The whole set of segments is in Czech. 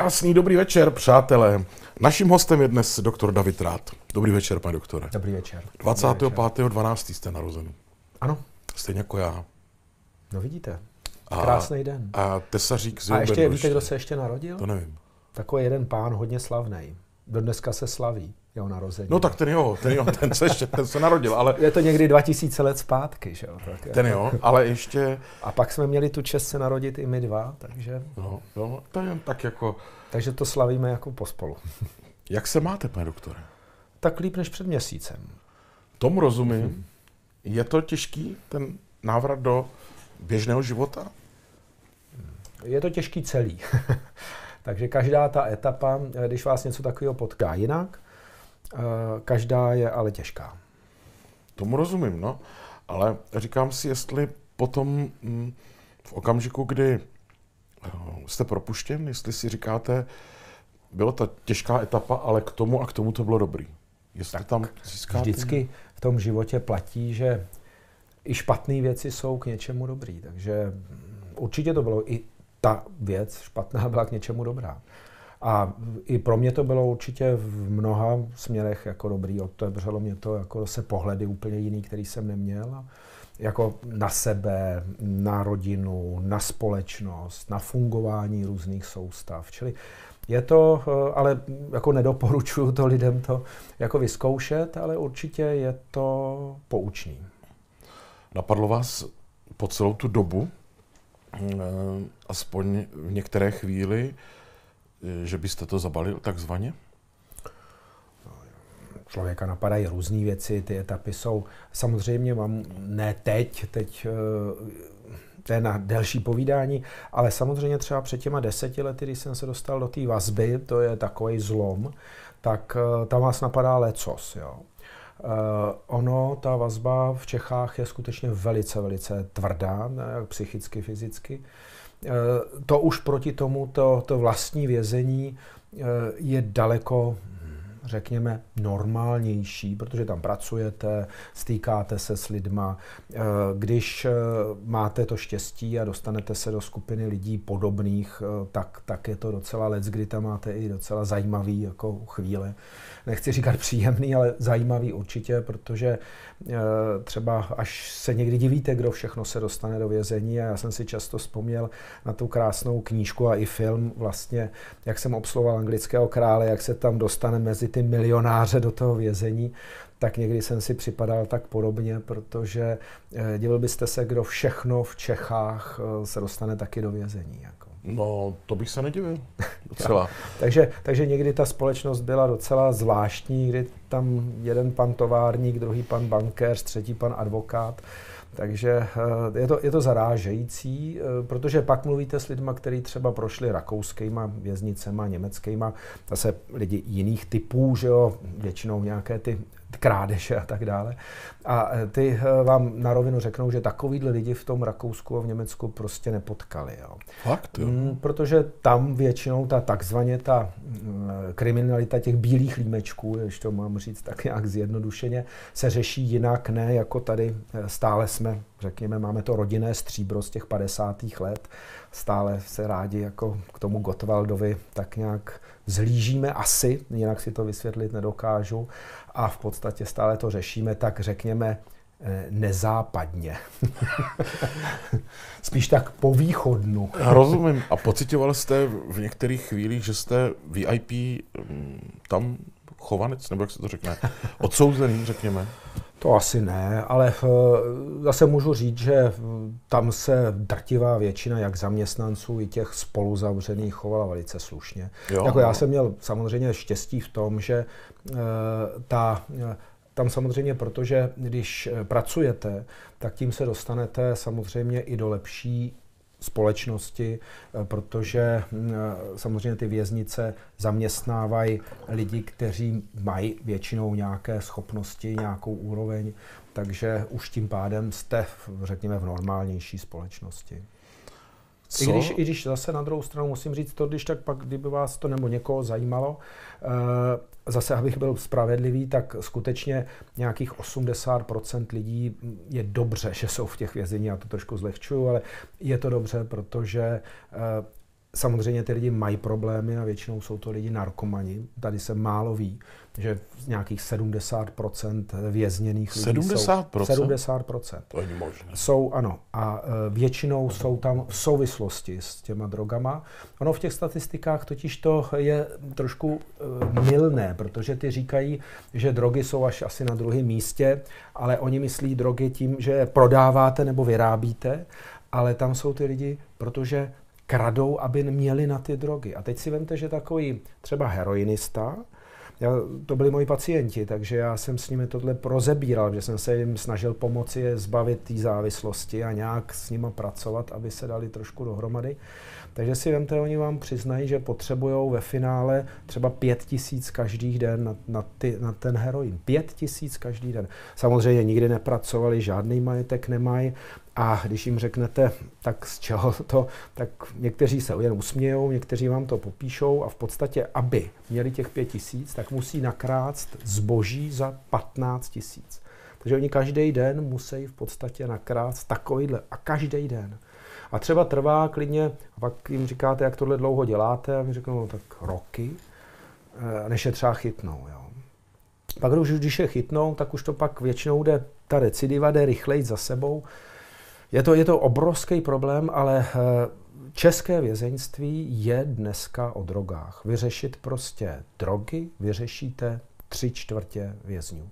Krásný dobrý večer, přátelé. Naším hostem je dnes doktor David Rád. Dobrý večer, pane doktore. Dobrý večer. 25.12. jste narozen. Ano. Stejně jako já. No vidíte, krásný a, den. A tesařík z A ještě, víte, kdo se ještě narodil? To nevím. Takový jeden pán, hodně slavný. Do dneska se slaví jeho narození. No tak ten jo, ten, jo, ten, se, ještě, ten se narodil, ale... Je to někdy 2000 let zpátky, že jo? Tak, ten jo, ale ještě... A pak jsme měli tu čest se narodit i my dva, takže... No, no to jen tak jako... Takže to slavíme jako pospolu. Jak se máte, pane doktore? Tak líp než před měsícem. Tomu rozumím. Hmm. Je to těžký, ten návrat do běžného života? Je to těžký celý. takže každá ta etapa, eh, když vás něco takového potká jinak, Eh, každá je ale těžká. Tomu rozumím, no. Ale říkám si, jestli potom mm, v okamžiku, kdy eh, jste propuštěn, jestli si říkáte, byla ta těžká etapa, ale k tomu a k tomu to bylo dobrý. Jestli tak tam získáte... Vždycky v tom životě platí, že i špatné věci jsou k něčemu dobrý, takže mm, určitě to bylo i ta věc špatná byla k něčemu dobrá. A i pro mě to bylo určitě v mnoha směrech jako dobrý. Otevřelo mě to jako se pohledy úplně jiný, který jsem neměl. jako na sebe, na rodinu, na společnost, na fungování různých soustav. Čili je to, eh, ale jako nedoporučuju to lidem to jako vyzkoušet, ale určitě je to poučný. Napadlo vás po celou tu dobu, eh, aspoň v některé chvíli, že byste to zabalil takzvaně? člověka napadají různé věci, ty etapy jsou samozřejmě mám ne teď, teď eh, to je na delší povídání, ale samozřejmě třeba před těma deseti lety, když jsem se dostal do té vazby, to je takový zlom, tak eh, tam vás napadá lecos, jo. Eh, ono, ta vazba v Čechách je skutečně velice, velice tvrdá, psychicky, fyzicky. Eh, to už proti tomu to, to vlastní vězení eh, je daleko řekněme, normálnější, protože tam pracujete, stýkáte se s lidma. Eh, když máte to štěstí a dostanete se do skupiny lidí podobných, tak, tak je to docela lec, kdy tam máte i docela zajímavý jako chvíle. Nechci říkat příjemný, ale zajímavý určitě, protože Eh, třeba až se někdy divíte, kdo všechno se dostane do vězení a já jsem si často vzpomněl na tu krásnou knížku a i film vlastně, jak jsem obsloval anglického krále, jak se tam dostane mezi ty milionáře do toho vězení, tak někdy jsem si připadal tak podobně, protože eh, divil byste se, kdo všechno v Čechách eh, se dostane taky do vězení. Jako. No, to bych se nedivil. Docela. takže, takže někdy ta společnost byla docela zvláštní, kdy tam jeden pan továrník, druhý pan bankér, třetí pan advokát. Takže eh, je to, je to zarážející, eh, protože pak mluvíte s lidmi, kteří třeba prošli rakouskýma věznicema, německýma, zase lidi jiných typů, že jo, většinou nějaké ty krádeže a tak dále. A e, ty e, vám na rovinu řeknou, že takovýhle lidi v tom Rakousku a v Německu prostě nepotkali. Jo. Fakt, jo. Mm, protože tam většinou ta takzvaně ta mm, e, kriminalita těch bílých límečků, když to mám říct tak nějak zjednodušeně, se řeší jinak, ne jako tady stále jsme, řekněme, máme to rodinné stříbro z těch 50. let stále se rádi jako k tomu Gotwaldovi tak nějak zhlížíme asi, jinak si to vysvětlit nedokážu a v podstatě stále to řešíme, tak řekněme eh, nezápadně. Spíš tak po východnu. Rozumím. A pocitoval jste v některých chvílích, že jste VIP mm, tam chovanec, nebo jak se to řekne, odsouzený, řekněme? To asi ne, ale eh, zase můžu říct, že eh, tam se drtivá většina jak zaměstnanců i těch spoluzavřených chovala velice slušně. Jo. Jako já jsem měl samozřejmě štěstí v tom, že eh, ta tam samozřejmě, protože když pracujete, tak tím se dostanete samozřejmě i do lepší společnosti, eh, protože mm, eh, samozřejmě ty věznice zaměstnávají lidi, kteří mají většinou nějaké schopnosti, nějakou úroveň, takže už tím pádem jste, řekněme, v normálnější společnosti. Co? I když, I když zase na druhou stranu musím říct to, když tak pak, kdyby vás to nebo někoho zajímalo, eh, zase, abych byl spravedlivý, tak skutečně nějakých 80% lidí je dobře, že jsou v těch vězení, já to trošku zlehčuju, ale je to dobře, protože eh, samozřejmě ty lidi mají problémy a většinou jsou to lidi narkomani, tady se málo ví že nějakých 70 vězněných lidí 70 jsou, 70 To možné. Jsou, ano. A e, většinou jsou tam v souvislosti s těma drogama. Ono v těch statistikách totiž to je trošku e, milné, protože ty říkají, že drogy jsou až asi na druhém místě, ale oni myslí drogy tím, že je prodáváte nebo vyrábíte, ale tam jsou ty lidi, protože kradou, aby měli na ty drogy. A teď si vemte, že takový třeba heroinista, já, to byli moji pacienti, takže já jsem s nimi tohle prozebíral, že jsem se jim snažil pomoci je zbavit té závislosti a nějak s nimi pracovat, aby se dali trošku dohromady. Takže si vemte, oni vám přiznají, že potřebují ve finále třeba pět tisíc každý den na, na, ty, na ten heroin. Pět tisíc každý den. Samozřejmě nikdy nepracovali, žádný majetek nemají, a když jim řeknete, tak z čeho to, tak někteří se jen usmějou, někteří vám to popíšou a v podstatě, aby měli těch pět tisíc, tak musí nakrát zboží za 15 tisíc. Takže oni každý den musí v podstatě nakrát takovýhle a každý den. A třeba trvá klidně, a pak jim říkáte, jak tohle dlouho děláte, a oni řeknou, no tak roky, eh, než je třeba chytnou. Jo. Pak už, když je chytnou, tak už to pak většinou jde, ta recidiva jde rychleji za sebou, je to, je to obrovský problém, ale eh, české vězeňství je dneska o drogách. Vyřešit prostě drogy, vyřešíte tři čtvrtě vězňů.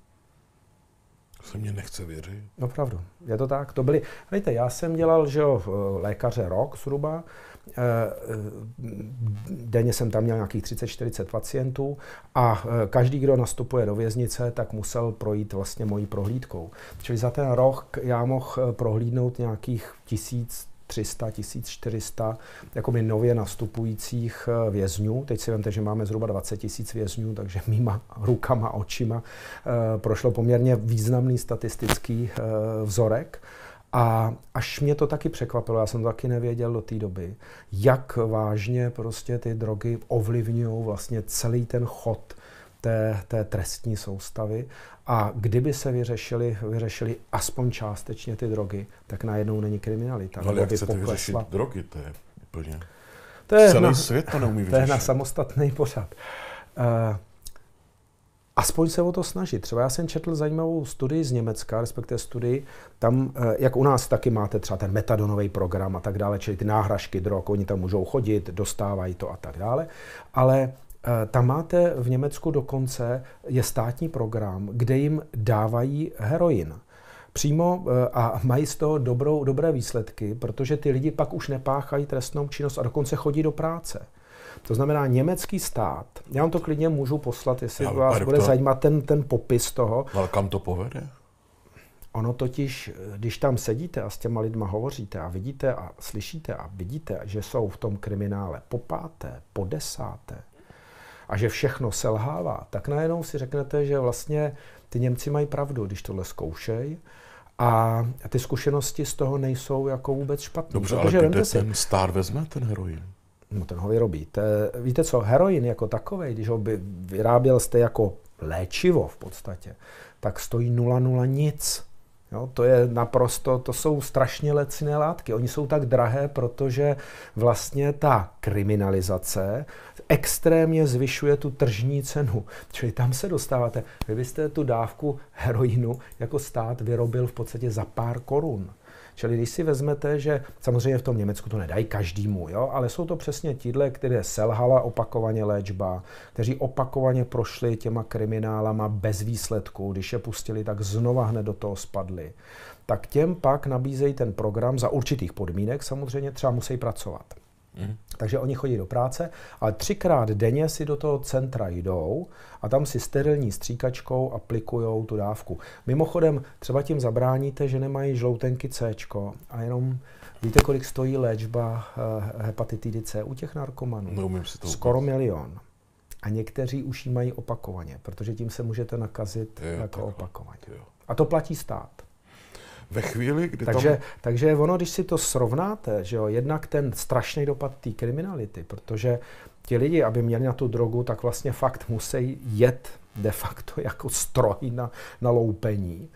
Se mě nechce věřit. Opravdu, no, je to tak. To byly, víte, já jsem dělal, že jo, eh, lékaře rok zhruba Eh, eh, denně jsem tam měl nějakých 30-40 pacientů a eh, každý, kdo nastupuje do věznice, tak musel projít vlastně mojí prohlídkou. Čili za ten rok já mohl prohlídnout nějakých 1300, 300, jako by nově nastupujících vězňů. Teď si vemte, že máme zhruba 20 tisíc vězňů, takže mýma rukama, očima prošlo poměrně významný statistický vzorek. A až mě to taky překvapilo, já jsem to taky nevěděl do té doby, jak vážně prostě ty drogy ovlivňují vlastně celý ten chod té, té trestní soustavy. A kdyby se vyřešili, vyřešili aspoň částečně ty drogy, tak najednou není kriminalita. No, ale jak chcete poklesla. vyřešit drogy, to je úplně... To je Celý na, svět to neumí vyřešit. To je na samostatný pořad. Uh, aspoň se o to snažit. Třeba já jsem četl zajímavou studii z Německa, respektive studii, tam, eh, jak u nás taky máte třeba ten metadonový program a tak dále, čili ty náhražky drog, oni tam můžou chodit, dostávají to a tak dále, ale eh, tam máte v Německu dokonce je státní program, kde jim dávají heroin přímo eh, a mají z toho dobrou, dobré výsledky, protože ty lidi pak už nepáchají trestnou činnost a dokonce chodí do práce. To znamená, německý stát, já vám to klidně můžu poslat, jestli já, vás bude to... zajímat ten, ten popis toho. Ale kam to povede? Ono totiž, když tam sedíte a s těma lidma hovoříte a vidíte a slyšíte a vidíte, že jsou v tom kriminále po páté, po desáté a že všechno selhává, tak najednou si řeknete, že vlastně ty Němci mají pravdu, když tohle zkoušej a ty zkušenosti z toho nejsou jako vůbec špatné. Dobře, Protože ale kde si, ten stát vezme ten heroin? no ten ho vyrobíte. Víte co, heroin jako takový, když ho by vyráběl jste jako léčivo v podstatě, tak stojí 0,0 nic. Jo, to je naprosto, to jsou strašně lecné látky. Oni jsou tak drahé, protože vlastně ta kriminalizace extrémně zvyšuje tu tržní cenu. Čili tam se dostáváte. Vy byste tu dávku heroinu jako stát vyrobil v podstatě za pár korun. Čili když si vezmete, že samozřejmě v tom Německu to nedají každému, jo, ale jsou to přesně tíhle, které selhala opakovaně léčba, kteří opakovaně prošli těma kriminálama bez výsledku, když je pustili, tak znova hned do toho spadli. Tak těm pak nabízejí ten program za určitých podmínek, samozřejmě třeba musí pracovat. Mhm. Takže oni chodí do práce, ale třikrát denně si do toho centra jdou a tam si sterilní stříkačkou aplikují tu dávku. Mimochodem, třeba tím zabráníte, že nemají žloutenky C a jenom víte, kolik stojí léčba eh, hepatitidy C u těch narkomanů? Neumím si to Skoro milion. A někteří už ji mají opakovaně, protože tím se můžete nakazit je, jako opakovaně. A to platí stát ve chvíli, kdy takže, tam... Takže ono, když si to srovnáte, že jo, jednak ten strašný dopad té kriminality, protože ti lidi, aby měli na tu drogu, tak vlastně fakt musí jet de facto jako stroj na, na loupení.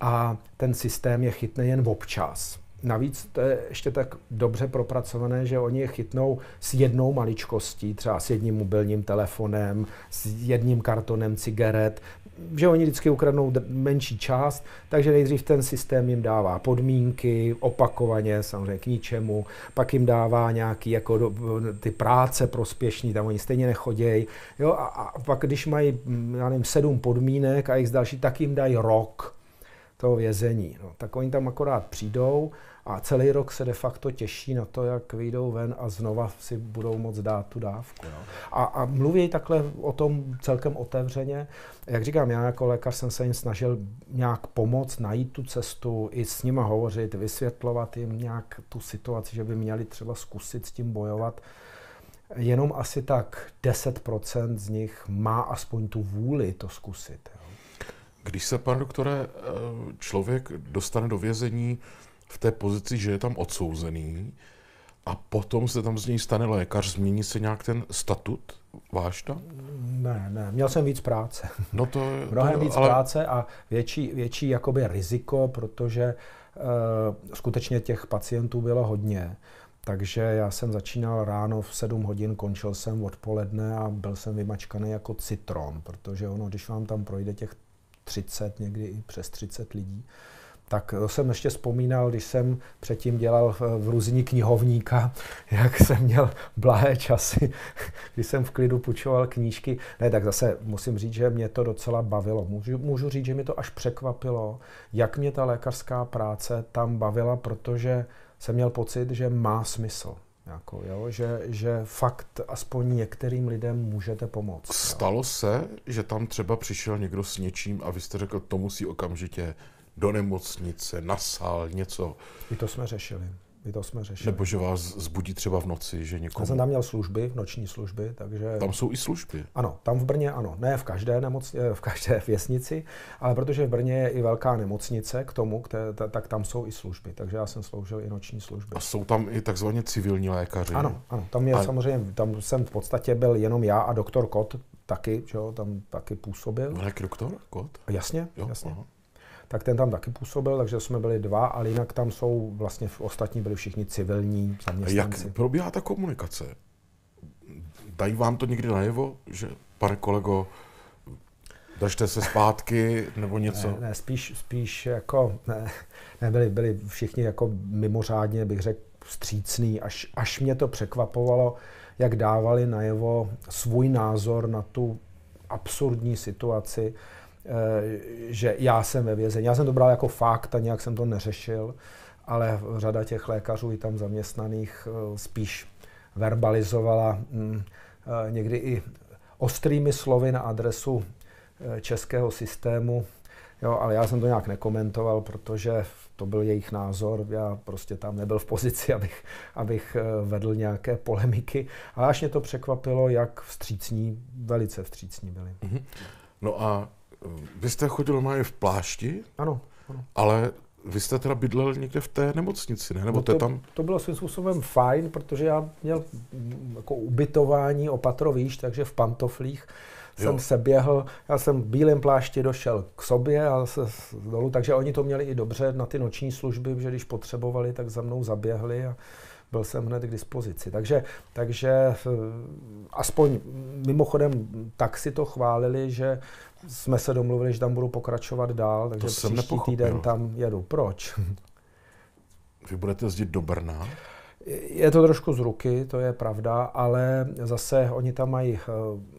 A ten systém je chytne jen občas. Navíc to je ještě tak dobře propracované, že oni je chytnou s jednou maličkostí, třeba s jedním mobilním telefonem, s jedním kartonem cigaret, že oni vždycky ukradnou menší část, takže nejdřív ten systém jim dává podmínky, opakovaně samozřejmě k ničemu, pak jim dává nějaký jako do, ty práce prospěšní, tam oni stejně nechodějí. Jo, a, a pak když mají, mm, já nevím, sedm podmínek a jich další, tak jim dají rok toho vězení. No, tak oni tam akorát přijdou a celý rok se de facto těší na to, jak vyjdou ven a znova si budou moc dát tu dávku. Jo. A, a mluví takhle o tom celkem otevřeně. Jak říkám, já jako lékař jsem se jim snažil nějak pomoct, najít tu cestu, i s nima hovořit, vysvětlovat jim nějak tu situaci, že by měli třeba zkusit s tím bojovat jenom asi tak 10% z nich má aspoň tu vůli to zkusit. Jo. Když se, pan doktore, eh, člověk dostane do vězení, v té pozici, že je tam odsouzený a potom se tam z něj stane lékař, změní se nějak ten statut váš tam? Ne, ne, měl jsem víc práce. No to je, Mnohem to, víc ale... práce a větší, větší jakoby riziko, protože e, skutečně těch pacientů bylo hodně. Takže já jsem začínal ráno v 7 hodin, končil jsem odpoledne a byl jsem vymačkaný jako citron, protože ono, když vám tam projde těch 30, někdy i přes 30 lidí, tak eh, jsem ještě vzpomínal, když jsem předtím dělal eh, v různí knihovníka, jak jsem měl blahé časy, když jsem v klidu půjčoval knížky. Ne, tak zase musím říct, že mě to docela bavilo. Můžu, můžu říct, že mě to až překvapilo, jak mě ta lékařská práce tam bavila, protože jsem měl pocit, že má smysl. Jako, jo? Že, že fakt aspoň některým lidem můžete pomoct. Stalo jo? se, že tam třeba přišel někdo s něčím a vy jste řekl, to musí okamžitě do nemocnice, na sál, něco. I to jsme řešili. I to jsme řešili. Nebo že vás zbudí třeba v noci, že někoho... Já jsem tam měl služby, noční služby, takže... Tam jsou i služby. Ano, tam v Brně ano. Ne v každé, nemoc, eh, v každé věsnici, ale protože v Brně je i velká nemocnice k tomu, které, tak tam jsou i služby. Takže já jsem sloužil i noční služby. A jsou tam i takzvaně civilní lékaři. Ano, ano. Tam, je, a... samozřejmě, tam jsem v podstatě byl jenom já a doktor Kot taky, že jo, tam taky působil. Byl doktor Kot? Jasně, jo, jasně. Aha tak ten tam taky působil, takže jsme byli dva, ale jinak tam jsou vlastně v ostatní byli všichni civilní zaměstnanci. Jak probíhá ta komunikace? Dají vám to někdy najevo, že pane kolego, držte se zpátky nebo něco? Ne, ne spíš, spíš jako, ne, ne byli, byli všichni jako mimořádně, bych řekl, vstřícný, až, až mě to překvapovalo, jak dávali najevo svůj názor na tu absurdní situaci, Eh, že já jsem ve vězení. Já jsem to bral jako fakt a nějak jsem to neřešil, ale řada těch lékařů i tam zaměstnaných eh, spíš verbalizovala hm, eh, někdy i ostrými slovy na adresu českého systému, jo, ale já jsem to nějak nekomentoval, protože to byl jejich názor, já prostě tam nebyl v pozici, abych, abych vedl nějaké polemiky, ale až mě to překvapilo, jak vstřícní, velice vstřícní byli. Mm-hmm. No a vy jste chodil má v plášti? Ano, ano. Ale vy jste teda bydlel někde v té nemocnici, ne? Nebo no to, tam... to bylo svým způsobem fajn, protože já měl mm, jako ubytování o patrovíš, takže v pantoflích jo. jsem se běhl, já jsem v bílém plášti došel k sobě a se dolů, takže oni to měli i dobře na ty noční služby, že když potřebovali, tak za mnou zaběhli a byl jsem hned k dispozici. Takže, takže eh, aspoň mimochodem tak si to chválili, že jsme se domluvili, že tam budou pokračovat dál, takže to příští jsem týden tam jedu. Proč? Vy budete jezdit do Brna? Je to trošku z ruky, to je pravda, ale zase oni tam mají, eh,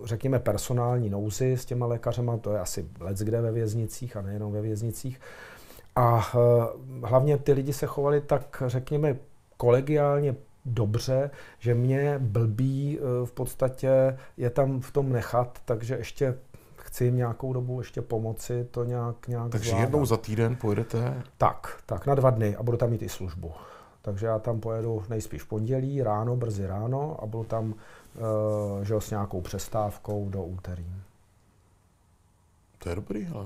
řekněme, personální nouzy s těma lékařema, to je asi lec kde ve věznicích a nejenom ve věznicích. A eh, hlavně ty lidi se chovali tak, řekněme, kolegiálně dobře, že mě blbí e, v podstatě je tam v tom nechat, takže ještě chci jim nějakou dobu ještě pomoci to nějak, nějak Takže zvládat. jednou za týden pojedete? Tak, tak na dva dny a budu tam mít i službu. Takže já tam pojedu nejspíš pondělí, ráno, brzy ráno a budu tam uh, že s nějakou přestávkou do úterý. To je dobrý, ale.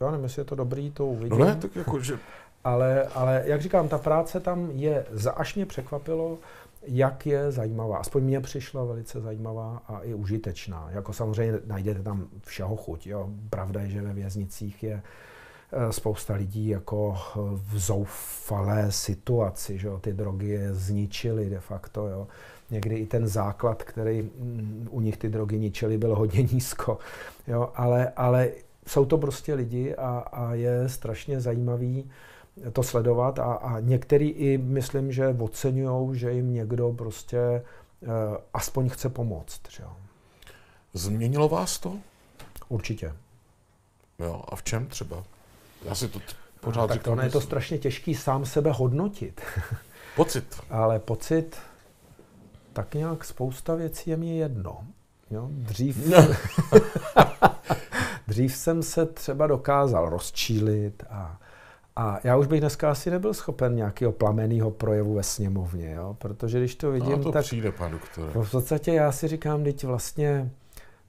Já nevím, jestli je to dobrý, to uvidím. No ne, tak jako, že ale, ale jak říkám, ta práce tam je, za až mě překvapilo, jak je zajímavá. Aspoň mě přišla velice zajímavá a i užitečná. Jako samozřejmě najdete tam všeho chuť. Jo. Pravda je, že ve věznicích je eh, spousta lidí jako eh, v zoufalé situaci, že jo. ty drogy je zničily de facto. Jo. Někdy i ten základ, který mm, u nich ty drogy ničily, byl hodně nízko. Jo. Ale, ale jsou to prostě lidi a, a je strašně zajímavý, to sledovat a, a některý i myslím, že oceňují, že jim někdo prostě uh, aspoň chce pomoct. Že jo. Změnilo vás to? Určitě. Jo, a v čem třeba? Já si to t- pořád no, říkám. tak to je to strašně těžký sám sebe hodnotit. Pocit. Ale pocit, tak nějak spousta věcí je mi jedno. Jo, dřív, no. dřív jsem se třeba dokázal rozčílit a a já už bych dneska asi nebyl schopen nějakého plameného projevu ve sněmovně, jo? protože když to vidím, no, to tak přijde, pan doktore. v podstatě já si říkám, teď vlastně,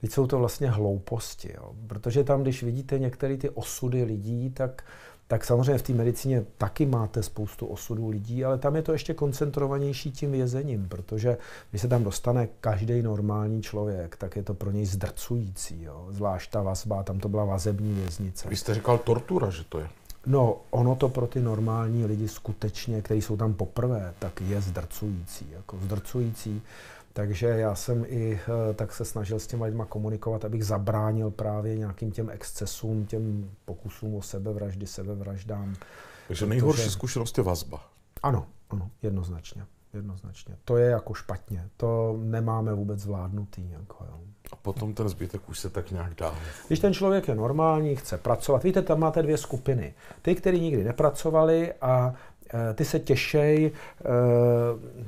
teď jsou to vlastně hlouposti, jo? protože tam, když vidíte některé ty osudy lidí, tak tak samozřejmě v té medicíně taky máte spoustu osudů lidí, ale tam je to ještě koncentrovanější tím vězením, protože když se tam dostane každý normální člověk, tak je to pro něj zdrcující, jo? zvlášť ta vazba, tam to byla vazební věznice. Vy jste říkal tortura, že to je. No, ono to pro ty normální lidi skutečně, kteří jsou tam poprvé, tak je zdrcující, jako zdrcující. Takže já jsem i eh, tak se snažil s těma lidma komunikovat, abych zabránil právě nějakým těm excesům, těm pokusům o sebevraždy, sebevraždám. Takže nejhorší protože... zkušenost je vazba. Ano, ano, jednoznačně. Jednoznačně. To je jako špatně. To nemáme vůbec zvládnutý. Jako, jo. A potom ten zbytek už se tak nějak dá. Když ten člověk je normální, chce pracovat, víte, tam máte dvě skupiny. Ty, kteří nikdy nepracovali a eh, ty se těšej, eh,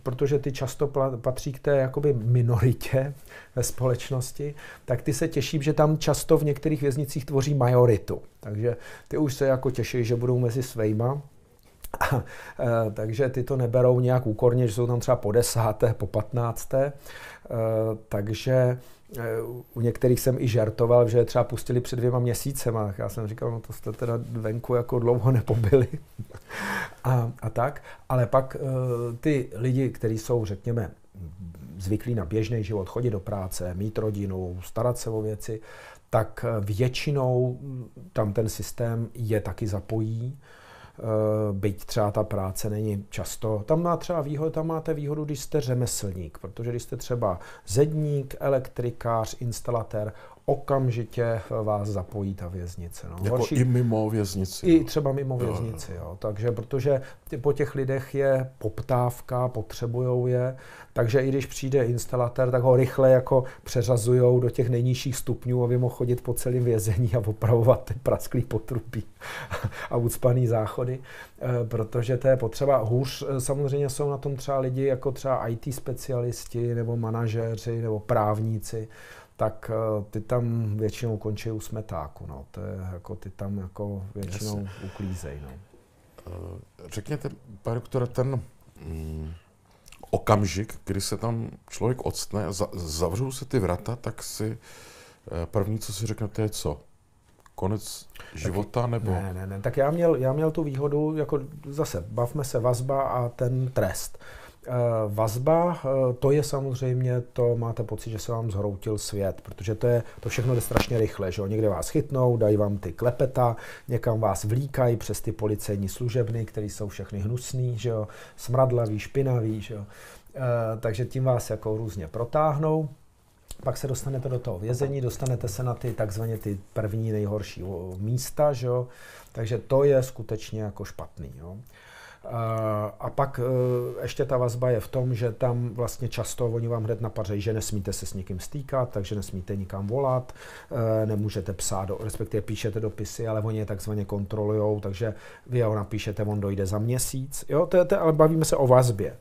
protože ty často patří k té jakoby minoritě ve společnosti, tak ty se těší, že tam často v některých věznicích tvoří majoritu. Takže ty už se jako těší, že budou mezi svejma. Eh, takže ty to neberou nějak úkorně, že jsou tam třeba po desáté, po patnácté. Takže Eh, u některých jsem i žartoval, že je třeba pustili před dvěma měsícema. Já jsem říkal, no to jste teda venku jako dlouho nepobili. a, a tak. Ale pak eh, ty lidi, kteří jsou, řekněme, zvyklí na běžný život, chodit do práce, mít rodinu, starat se o věci, tak eh, většinou tam ten systém je taky zapojí. Eh, byť třeba ta práce není často. Tam, má třeba výhodu, tam máte výhodu, když jste řemeslník, protože když jste třeba zedník, elektrikář, instalatér, okamžitě vás zapojí ta věznice. No. Jako Horší, i mimo věznici. I jo. třeba mimo věznici, jo, jo. Takže protože po těch lidech je poptávka, potřebujou je, takže i když přijde instalatér, tak ho rychle jako přeřazujou do těch nejnižších stupňů, aby mohl chodit po celém vězení a opravovat ty prasklý potrubí a ucpaný záchody, e, protože to je potřeba. Hůř e, samozřejmě jsou na tom třeba lidi jako třeba IT specialisti nebo manažéři nebo právníci, tak eh, ty tam většinou končí u smetáku, no. To je, jako ty tam jako většinou Jasně. uklízej, no. Eh, řekněte, pane doktore, ten mm, okamžik, kdy se tam člověk odstne, za, zavřou se ty vrata, tak si eh, první, co si řeknete, je co? konec života tak, nebo? Ne, ne, ne. Tak já měl, já měl tu výhodu, jako zase, bavme se vazba a ten trest. Eh, vazba, eh, to je samozřejmě, to máte pocit, že se vám zhroutil svět, protože to, je, to všechno jde strašně rychle, že jo? Někde vás chytnou, dají vám ty klepeta, někam vás vlíkají přes ty policejní služebny, které jsou všechny hnusný, že jo? Smradlavý, špinavý, že jo? Eh, takže tím vás jako různě protáhnou pak se dostanete do toho vězení, dostanete se na ty takzvaně ty první nejhorší místa, že jo? takže to je skutečně jako špatný. Jo? Eh, a pak eh, ještě ta vazba je v tom, že tam vlastně často oni vám hned napařejí, že nesmíte se s někým stýkat, takže nesmíte nikam volat, eh, nemůžete psát, respektive píšete dopisy, ale oni je takzvaně kontrolují, takže vy ho napíšete, on dojde za měsíc. Jo, to je, to, ale bavíme se o vazbě.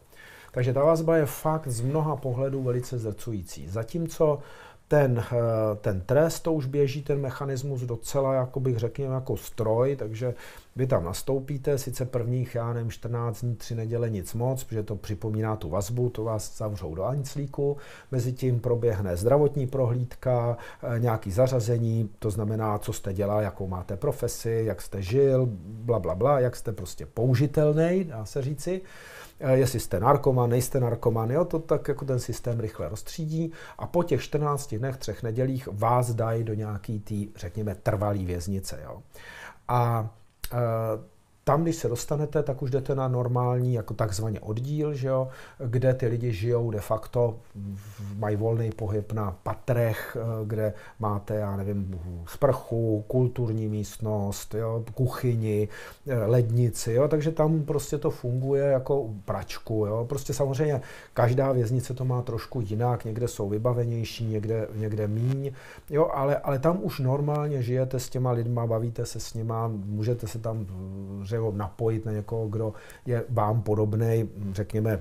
Takže ta vazba je fakt z mnoha pohledů velice zrcující. Zatímco uh, ten, eh, ten trest, to už běží ten mechanismus docela, jako bych řekněme, jako stroj, takže vy tam nastoupíte, sice prvních, já nevím, 14 dní, 3 neděle nic moc, protože to připomíná tu vazbu, to vás zavřou do anclíku, mezi tím proběhne zdravotní prohlídka, eh, nějaký zařazení, to znamená, co jste dělal, jakou máte profesi, jak jste žil, bla, bla, bla, jak jste prostě použitelný, dá se říci. Eh, jestli jste narkoman, nejste narkoman, jo, to tak jako ten systém rychle rozstřídí a po těch 14 dnech, třech nedělích vás dají do nějaký tý, řekněme, trvalý věznice, jo. A eh, tam, když se dostanete, tak už jdete na normální, jako takzvaně oddíl, že jo, kde ty lidi žijou de facto, mají volný pohyb na patrech, eh, kde máte, já nevím, sprchu, kulturní místnost, jo, kuchyni, eh, lednici, jo, takže tam prostě to funguje jako pračku. Jo. Prostě samozřejmě každá věznice to má trošku jinak, někde jsou vybavenější, někde, někde míň, jo, ale, ale tam už normálně žijete s těma lidma, bavíte se s nima, můžete se tam eh, nebo jako napojit na někoho, kdo je vám podobný, řekněme,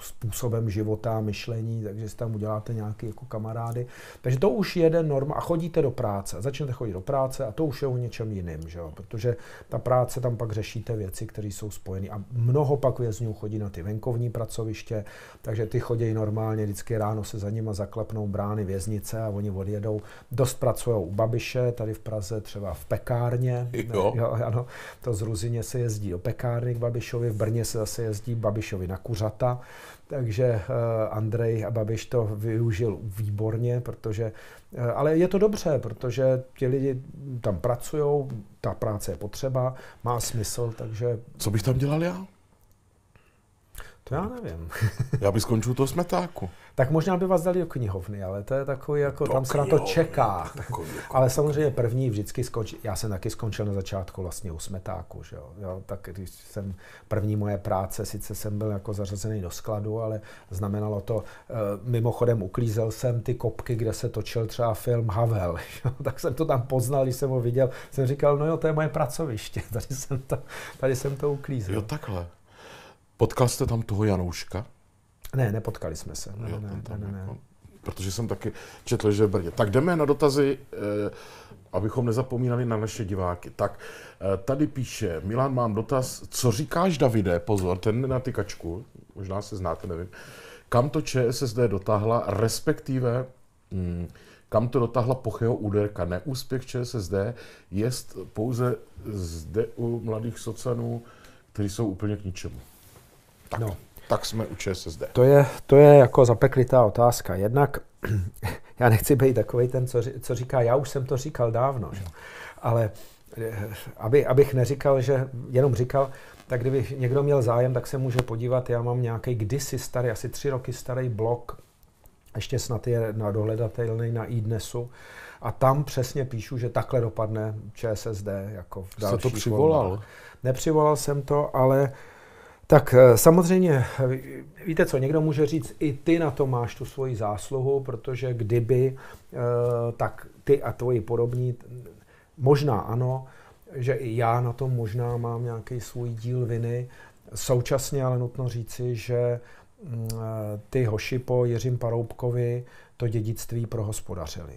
způsobem života, myšlení, takže si tam uděláte nějaký jako kamarády. Takže to už je jeden norm. a chodíte do práce, začnete chodit do práce a to už je o něčem jiným, že jo? protože ta práce tam pak řešíte věci, které jsou spojené a mnoho pak vězňů chodí na ty venkovní pracoviště, takže ty chodí normálně, vždycky ráno se za nimi zaklepnou brány věznice a oni odjedou. Dost pracují u Babiše, tady v Praze třeba v pekárně. Jo. Ne, jo ano, to zru Ruzině se jezdí do pekárny k Babišovi, v Brně se zase jezdí Babišovi na kuřata, takže eh, Andrej a Babiš to využil výborně, protože, eh, ale je to dobře, protože ti lidi tam pracují, ta práce je potřeba, má smysl, takže... Co bych tam dělal já? To já nevím. já bych skončil to smetáku. Tak možná by vás dali do knihovny, ale to je takový, jako do tam se na to čeká. Takový, jako, ale samozřejmě první vždycky skončí. Já jsem taky skončil na začátku vlastně u smetáku, že jo? jo. Tak když jsem první moje práce, sice jsem byl jako zařazený do skladu, ale znamenalo to, eh, mimochodem uklízel jsem ty kopky, kde se točil třeba film Havel. Jo? Tak jsem to tam poznal, když jsem ho viděl. Jsem říkal, no jo, to je moje pracoviště, tady jsem to, tady jsem to uklízel. Jo, takhle. Potkal jste tam toho Janouška? Ne, nepotkali jsme se. Ne, jo, ne, ne, ne, ne. Jako- protože jsem taky četl, že Brně. Tak jdeme na dotazy, eh, abychom nezapomínali na naše diváky. Tak eh, tady píše, Milan, mám dotaz, co říkáš Davide, pozor, ten na tykačku, možná se znáte, nevím, kam to ČSSD dotáhla, respektive hmm, kam to dotáhla pocheho úderka. Neúspěch ČSSD je pouze zde u mladých socanů, kteří jsou úplně k ničemu. Tak, no. tak jsme u ČSSD. To je, to je jako zapeklitá otázka. Jednak já nechci být takový ten, co, co říká, já už jsem to říkal dávno, že? ale eh, aby, abych neříkal, že jenom říkal, tak kdyby někdo měl zájem, tak se může podívat. Já mám nějaký kdysi starý, asi tři roky starý blog, ještě snad je na dohledatelný na iDnesu. A tam přesně píšu, že takhle dopadne ČSSD. Jako v dalších to přivolal? Volnách. Nepřivolal jsem to, ale tak eh, samozřejmě, eh, víte co, někdo může říct, i ty na to máš tu svoji zásluhu, protože kdyby, eh, tak ty a tvoji podobní, možná ano, že i já na tom možná mám nějaký svůj díl viny. Současně ale nutno říci, že mm, ty hoši po Jiřím Paroubkovi to dědictví prohospodařili.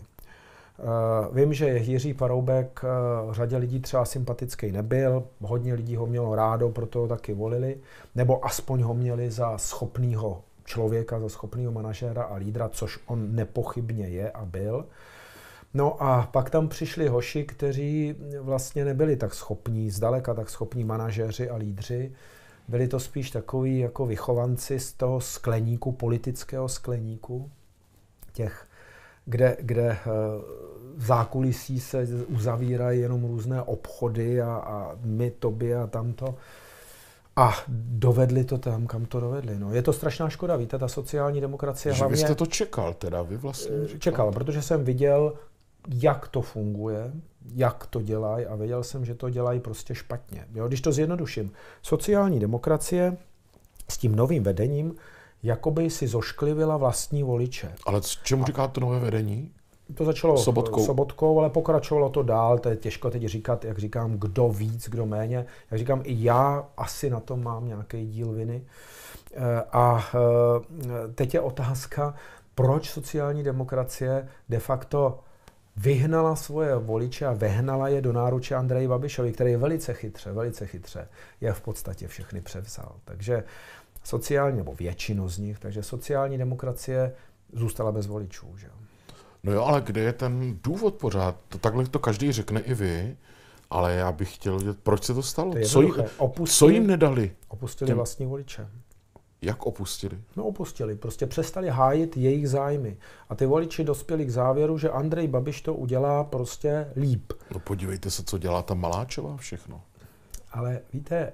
Eh, vím, že Jiří Paroubek eh, řadě lidí třeba sympatický nebyl, hodně lidí ho mělo rádo, proto ho taky volili, nebo aspoň ho měli za schopného člověka, za schopného manažéra a lídra, což on nepochybně je a byl. No a pak tam přišli hoši, kteří vlastně nebyli tak schopní, zdaleka tak schopní manažéři a lídři. Byli to spíš takový jako vychovanci z toho skleníku, politického skleníku, těch kde, kde eh, v zákulisí se uzavírají jenom různé obchody a, a my tobě a tamto. A dovedli to tam, kam to dovedli. No. Je to strašná škoda, víte, ta sociální demokracie Že hlavně... Vy jste to čekal teda, vy vlastně eh, říkal. Čekal, protože jsem viděl, jak to funguje, jak to dělají a věděl jsem, že to dělají prostě špatně. Jo, když to zjednoduším, sociální demokracie s tím novým vedením jakoby si zošklivila vlastní voliče. Ale čemu říká to nové vedení? To začalo sobotkou. sobotkou, ale pokračovalo to dál. To je těžko teď říkat, jak říkám, kdo víc, kdo méně. Jak říkám, i já asi na tom mám nějaký díl viny. Eh, a eh, teď je otázka, proč sociální demokracie de facto vyhnala svoje voliče a vehnala je do náruče Andreji Babišovi, který je velice chytře, velice chytře je v podstatě všechny převzal. Takže sociální, nebo většinu z nich, takže sociální demokracie zůstala bez voličů. Že? No jo, ale kde je ten důvod pořád? To, takhle to každý řekne i vy, ale já bych chtěl vědět, proč se to stalo? To co, jim, opustili, co jim nedali? Opustili těm... vlastní voliče. Jak opustili? No opustili, prostě přestali hájit jejich zájmy. A ty voliči dospěli k závěru, že Andrej Babiš to udělá prostě líp. No podívejte se, co dělá ta Maláčová všechno. Ale víte,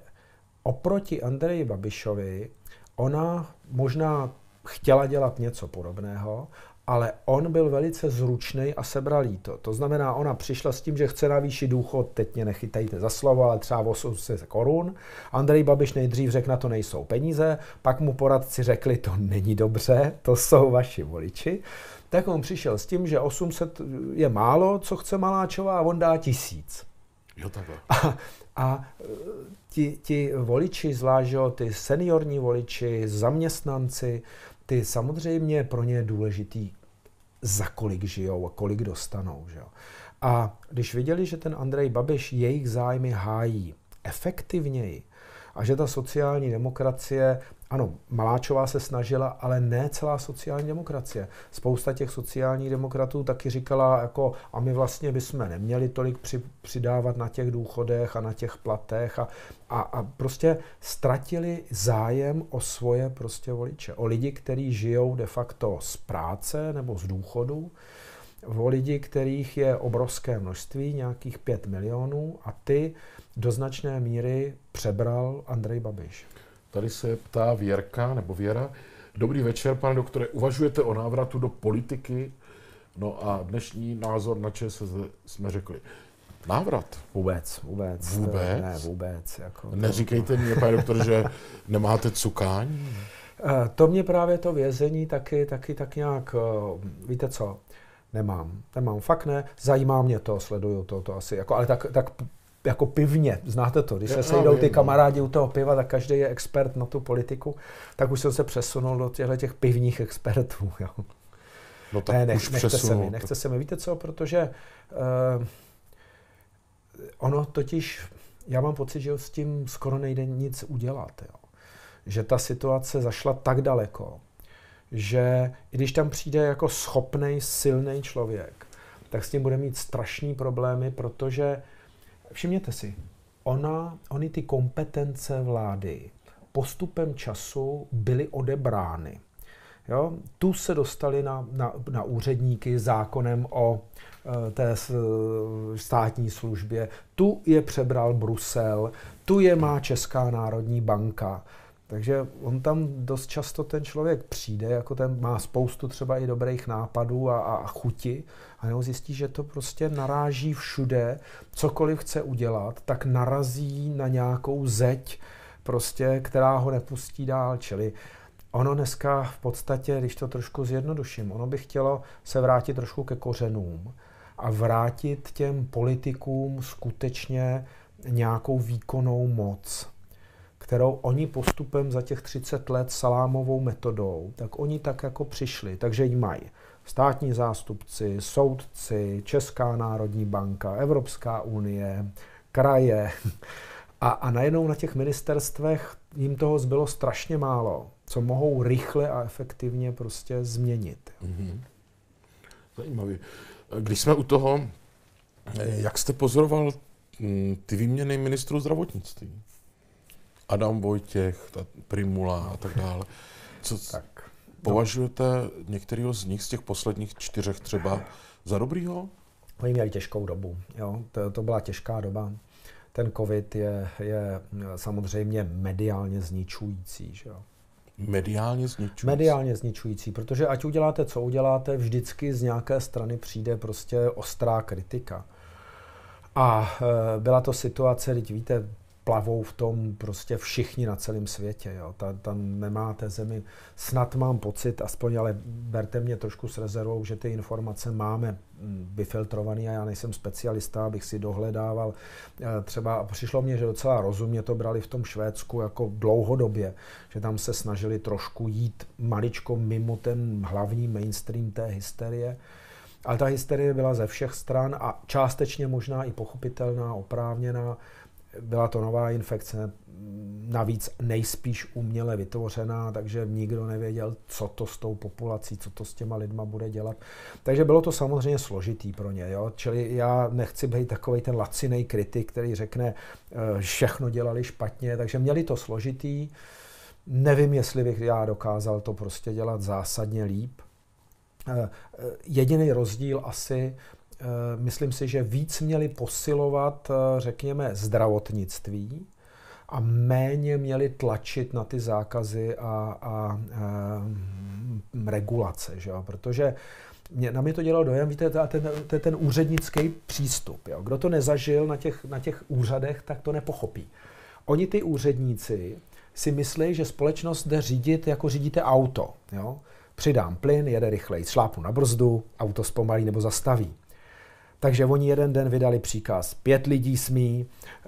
oproti Andreji Babišovi ona možná chtěla dělat něco podobného, ale on byl velice zručný a sebral jí to. To znamená, ona přišla s tím, že chce navýšit důchod, teď mě nechytejte za slovo, ale třeba 800 korun. Andrej Babiš nejdřív řekl, na to nejsou peníze, pak mu poradci řekli, to není dobře, to jsou vaši voliči. Tak on přišel s tím, že 800 je málo, co chce Maláčová, a on dá tisíc. Jo, takhle. A e, ti, ti voliči, zvlášť ty seniorní voliči, zaměstnanci, ty samozřejmě pro ně je důležitý, za kolik žijou a kolik dostanou. Že jo. A když viděli, že ten Andrej Babiš jejich zájmy hájí efektivněji a že ta sociální demokracie ano, Maláčová se snažila, ale ne celá sociální demokracie. Spousta těch sociálních demokratů taky říkala, jako a my vlastně bychom neměli tolik při, přidávat na těch důchodech a na těch platech a, a, a prostě ztratili zájem o svoje prostě voliče, o lidi, kteří žijou de facto z práce nebo z důchodu, o lidi, kterých je obrovské množství, nějakých 5 milionů a ty do značné míry přebral Andrej Babiš. Tady se ptá Věrka, nebo Věra. Dobrý večer, pane doktore. Uvažujete o návratu do politiky? No a dnešní názor na ČSSD jsme řekli. Návrat? Vůbec, vůbec. Vůbec? Ne, vůbec. Jako, Neříkejte mi, pane doktor, že nemáte cukání? Eh, to mě právě to vězení taky, taky tak nějak, eh, víte co, nemám, nemám, fakt ne, zajímá mě to, sleduju to, to asi, jako, ale tak, tak jako pivně, znáte to, když se sejdou ty no. kamarádi u toho piva, tak každý je expert na tu politiku, tak už jsem se přesunul do těchto těch pivních expertů. Jo. No tak ne, nech, už nechce přesunul, se mi, nechce tak... se mi. Víte co, protože uh, ono totiž, já mám pocit, že s tím skoro nejde nic udělat. Jo. Že ta situace zašla tak daleko, že i když tam přijde jako schopný, silný člověk, tak s tím bude mít strašný problémy, protože Všimněte si, ona, oni ty kompetence vlády postupem času byly odebrány. Jo? Tu se dostali na, na, na úředníky zákonem o eh, té eh, státní službě. Tu je přebral Brusel, tu je má Česká národní banka. Takže on tam dost často ten člověk přijde, jako ten má spoustu třeba i dobrých nápadů a, a chuti, a nebo zjistí, že to prostě naráží všude, cokoliv chce udělat, tak narazí na nějakou zeď, prostě, která ho nepustí dál. Čili ono dneska v podstatě, když to trošku zjednoduším, ono by chtělo se vrátit trošku ke kořenům a vrátit těm politikům skutečně nějakou výkonnou moc kterou oni postupem za těch 30 let salámovou metodou, tak oni tak jako přišli, takže ji mají státní zástupci, soudci, Česká národní banka, Evropská unie, kraje. A, a najednou na těch ministerstvech jim toho zbylo strašně málo, co mohou rychle a efektivně prostě změnit. Mm-hmm. Zajímavý. Když jsme u toho, eh, jak jste pozoroval mm, ty výměny ministrů zdravotnictví? Adam Vojtěch, ta Primula a tak dále. Co tak, považujete no. některého z nich, z těch posledních čtyřech třeba, za dobrýho? Oni měli těžkou dobu. Jo? To, to byla těžká doba. Ten covid je, je eh, samozřejmě mediálně zničující. Že jo? Mediálně zničující. Mediálně zničující, protože ať uděláte, co uděláte, vždycky z nějaké strany přijde prostě ostrá kritika. A eh, byla to situace, teď víte, plavou v tom prostě všichni na celém světě. Jo. Tam, tam nemáte zemi. Snad mám pocit, aspoň, ale berte mě trošku s rezervou, že ty informace máme hm, vyfiltrovaný a já nejsem specialista, abych si dohledával. Eh, třeba přišlo mě, že docela rozumně to brali v tom Švédsku jako dlouhodobě, že tam se snažili trošku jít maličko mimo ten hlavní mainstream té hysterie. Ale ta hysterie byla ze všech stran a částečně možná i pochopitelná, oprávněná byla to nová infekce, navíc nejspíš uměle vytvořená, takže nikdo nevěděl, co to s tou populací, co to s těma lidma bude dělat. Takže bylo to samozřejmě složitý pro ně. Jo? Čili já nechci být takový ten laciný kritik, který řekne, eh, všechno dělali špatně, takže měli to složitý. Nevím, jestli bych já dokázal to prostě dělat zásadně líp. Eh, eh, jediný rozdíl asi Eh, myslím si, že víc měli posilovat, eh, řekněme, zdravotnictví a méně měli tlačit na ty zákazy a, a, a eh, regulace, že jo? protože mě, na mě to dělalo dojem, víte, to, ten, to je ten úřednický přístup. Jo? Kdo to nezažil na těch, na těch úřadech, tak to nepochopí. Oni ty úředníci si myslí, že společnost jde řídit, jako řídíte auto. Jo? Přidám plyn, jede rychleji, šlápu na brzdu, auto zpomalí nebo zastaví. Takže oni jeden den vydali příkaz, pět lidí smí, eh,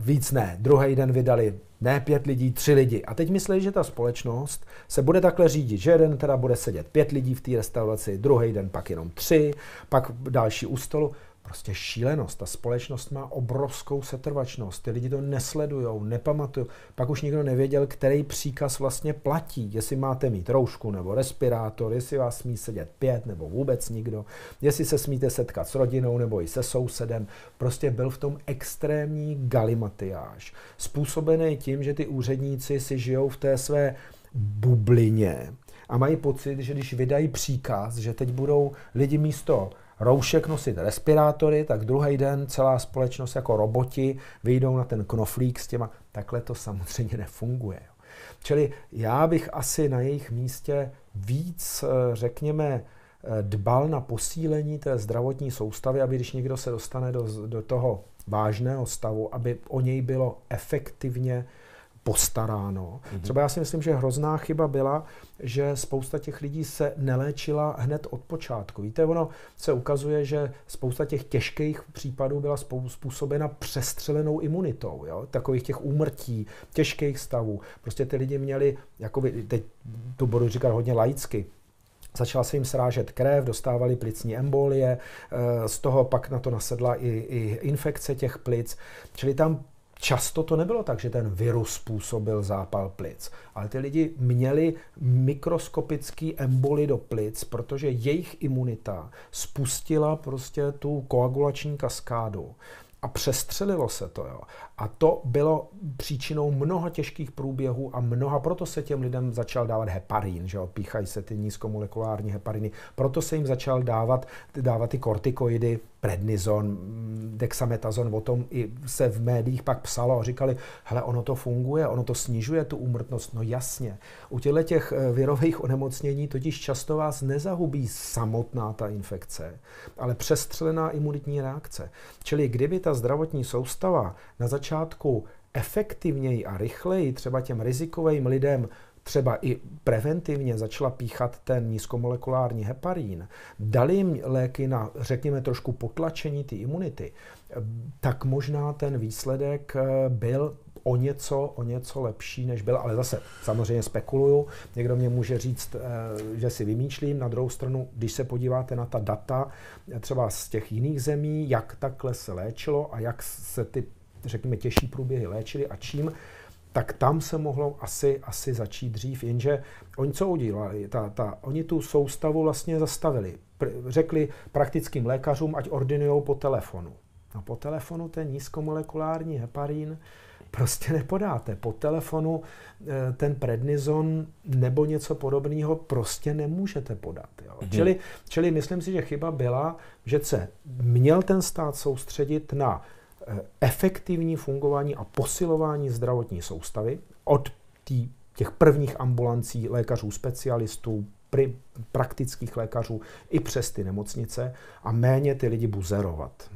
víc ne. Druhý den vydali ne pět lidí, tři lidi. A teď myslí, že ta společnost se bude takhle řídit, že jeden teda bude sedět pět lidí v té restauraci, druhý den pak jenom tři, pak další u stolu prostě šílenost. Ta společnost má obrovskou setrvačnost. Ty lidi to nesledujou, nepamatují. Pak už nikdo nevěděl, který příkaz vlastně platí. Jestli máte mít roušku nebo respirátor, jestli vás smí sedět pět nebo vůbec nikdo, jestli se smíte setkat s rodinou nebo i se sousedem. Prostě byl v tom extrémní galimatiáž. Způsobený tím, že ty úředníci si žijou v té své bublině a mají pocit, že když vydají příkaz, že teď budou lidi místo roušek nosit respirátory, tak druhý den celá společnost jako roboti vyjdou na ten knoflík s těma. Takhle to samozřejmě nefunguje. Čili já bych asi na jejich místě víc, eh, řekněme, eh, dbal na posílení té zdravotní soustavy, aby když někdo se dostane do, do toho vážného stavu, aby o něj bylo efektivně postaráno. Mm-hmm. Třeba já si myslím, že hrozná chyba byla, že spousta těch lidí se neléčila hned od počátku. Víte, ono se ukazuje, že spousta těch těžkých případů byla způsobena přestřelenou imunitou, jo? takových těch úmrtí, těžkých stavů. Prostě ty lidi měli, jakoby, teď to budu říkat hodně laicky, Začala se jim srážet krev, dostávali plicní embolie, eh, z toho pak na to nasedla i, i infekce těch plic. Čili tam Často to nebylo tak, že ten virus způsobil zápal plic, ale ty lidi měli mikroskopický emboly do plic, protože jejich imunita spustila prostě tu koagulační kaskádu a přestřelilo se to. Jo. A to bylo příčinou mnoha těžkých průběhů a mnoha, proto se těm lidem začal dávat heparin, že jo, píchají se ty nízkomolekulární hepariny, proto se jim začal dávat, dávat ty kortikoidy, prednizon, dexametazon, o tom i se v médiích pak psalo, říkali, hele, ono to funguje, ono to snižuje tu úmrtnost. No jasně, u těchto těch eh, virových onemocnění totiž často vás nezahubí samotná ta infekce, ale přestřelená imunitní reakce. Čili kdyby ta zdravotní soustava na začátku efektivněji a rychleji třeba těm rizikovým lidem třeba i preventivně začala píchat ten nízkomolekulární heparín, dali jim léky na, řekněme, trošku potlačení ty imunity, tak možná ten výsledek eh, byl o něco, o něco lepší, než byl. Ale zase, samozřejmě spekuluju, někdo mě může říct, eh, že si vymýšlím. Na druhou stranu, když se podíváte na ta data eh, třeba z těch jiných zemí, jak takhle se léčilo a jak se ty, řekněme, těžší průběhy léčily a čím, tak tam se mohlo asi, asi začít dřív, jenže oni co udělali? Ta, ta, oni tu soustavu vlastně zastavili. Pr- řekli praktickým lékařům, ať ordinujou po telefonu. No po telefonu ten nízkomolekulární heparin prostě nepodáte. Po telefonu eh, ten prednizon nebo něco podobného prostě nemůžete podat. Jo. Mhm. Čili, čili myslím si, že chyba byla, že se měl ten stát soustředit na Eh, efektivní fungování a posilování zdravotní soustavy od tý, těch prvních ambulancí lékařů, specialistů, pri, praktických lékařů i přes ty nemocnice a méně ty lidi buzerovat.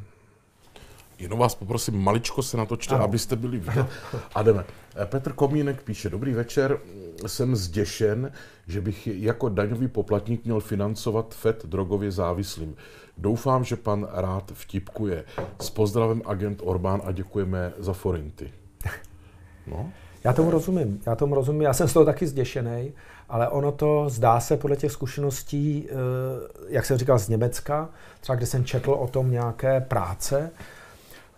Jenom vás poprosím, maličko se natočte, ano. abyste byli vidět. A jdeme. Petr Komínek píše, dobrý večer, jsem zděšen, že bych jako daňový poplatník měl financovat FED drogově závislým. Doufám, že pan rád vtipkuje. S pozdravem agent Orbán a děkujeme za forinty. No. Já tomu rozumím, já tomu rozumím, já jsem z toho taky zděšený, ale ono to zdá se podle těch zkušeností, eh, jak jsem říkal, z Německa, třeba kde jsem četl o tom nějaké práce,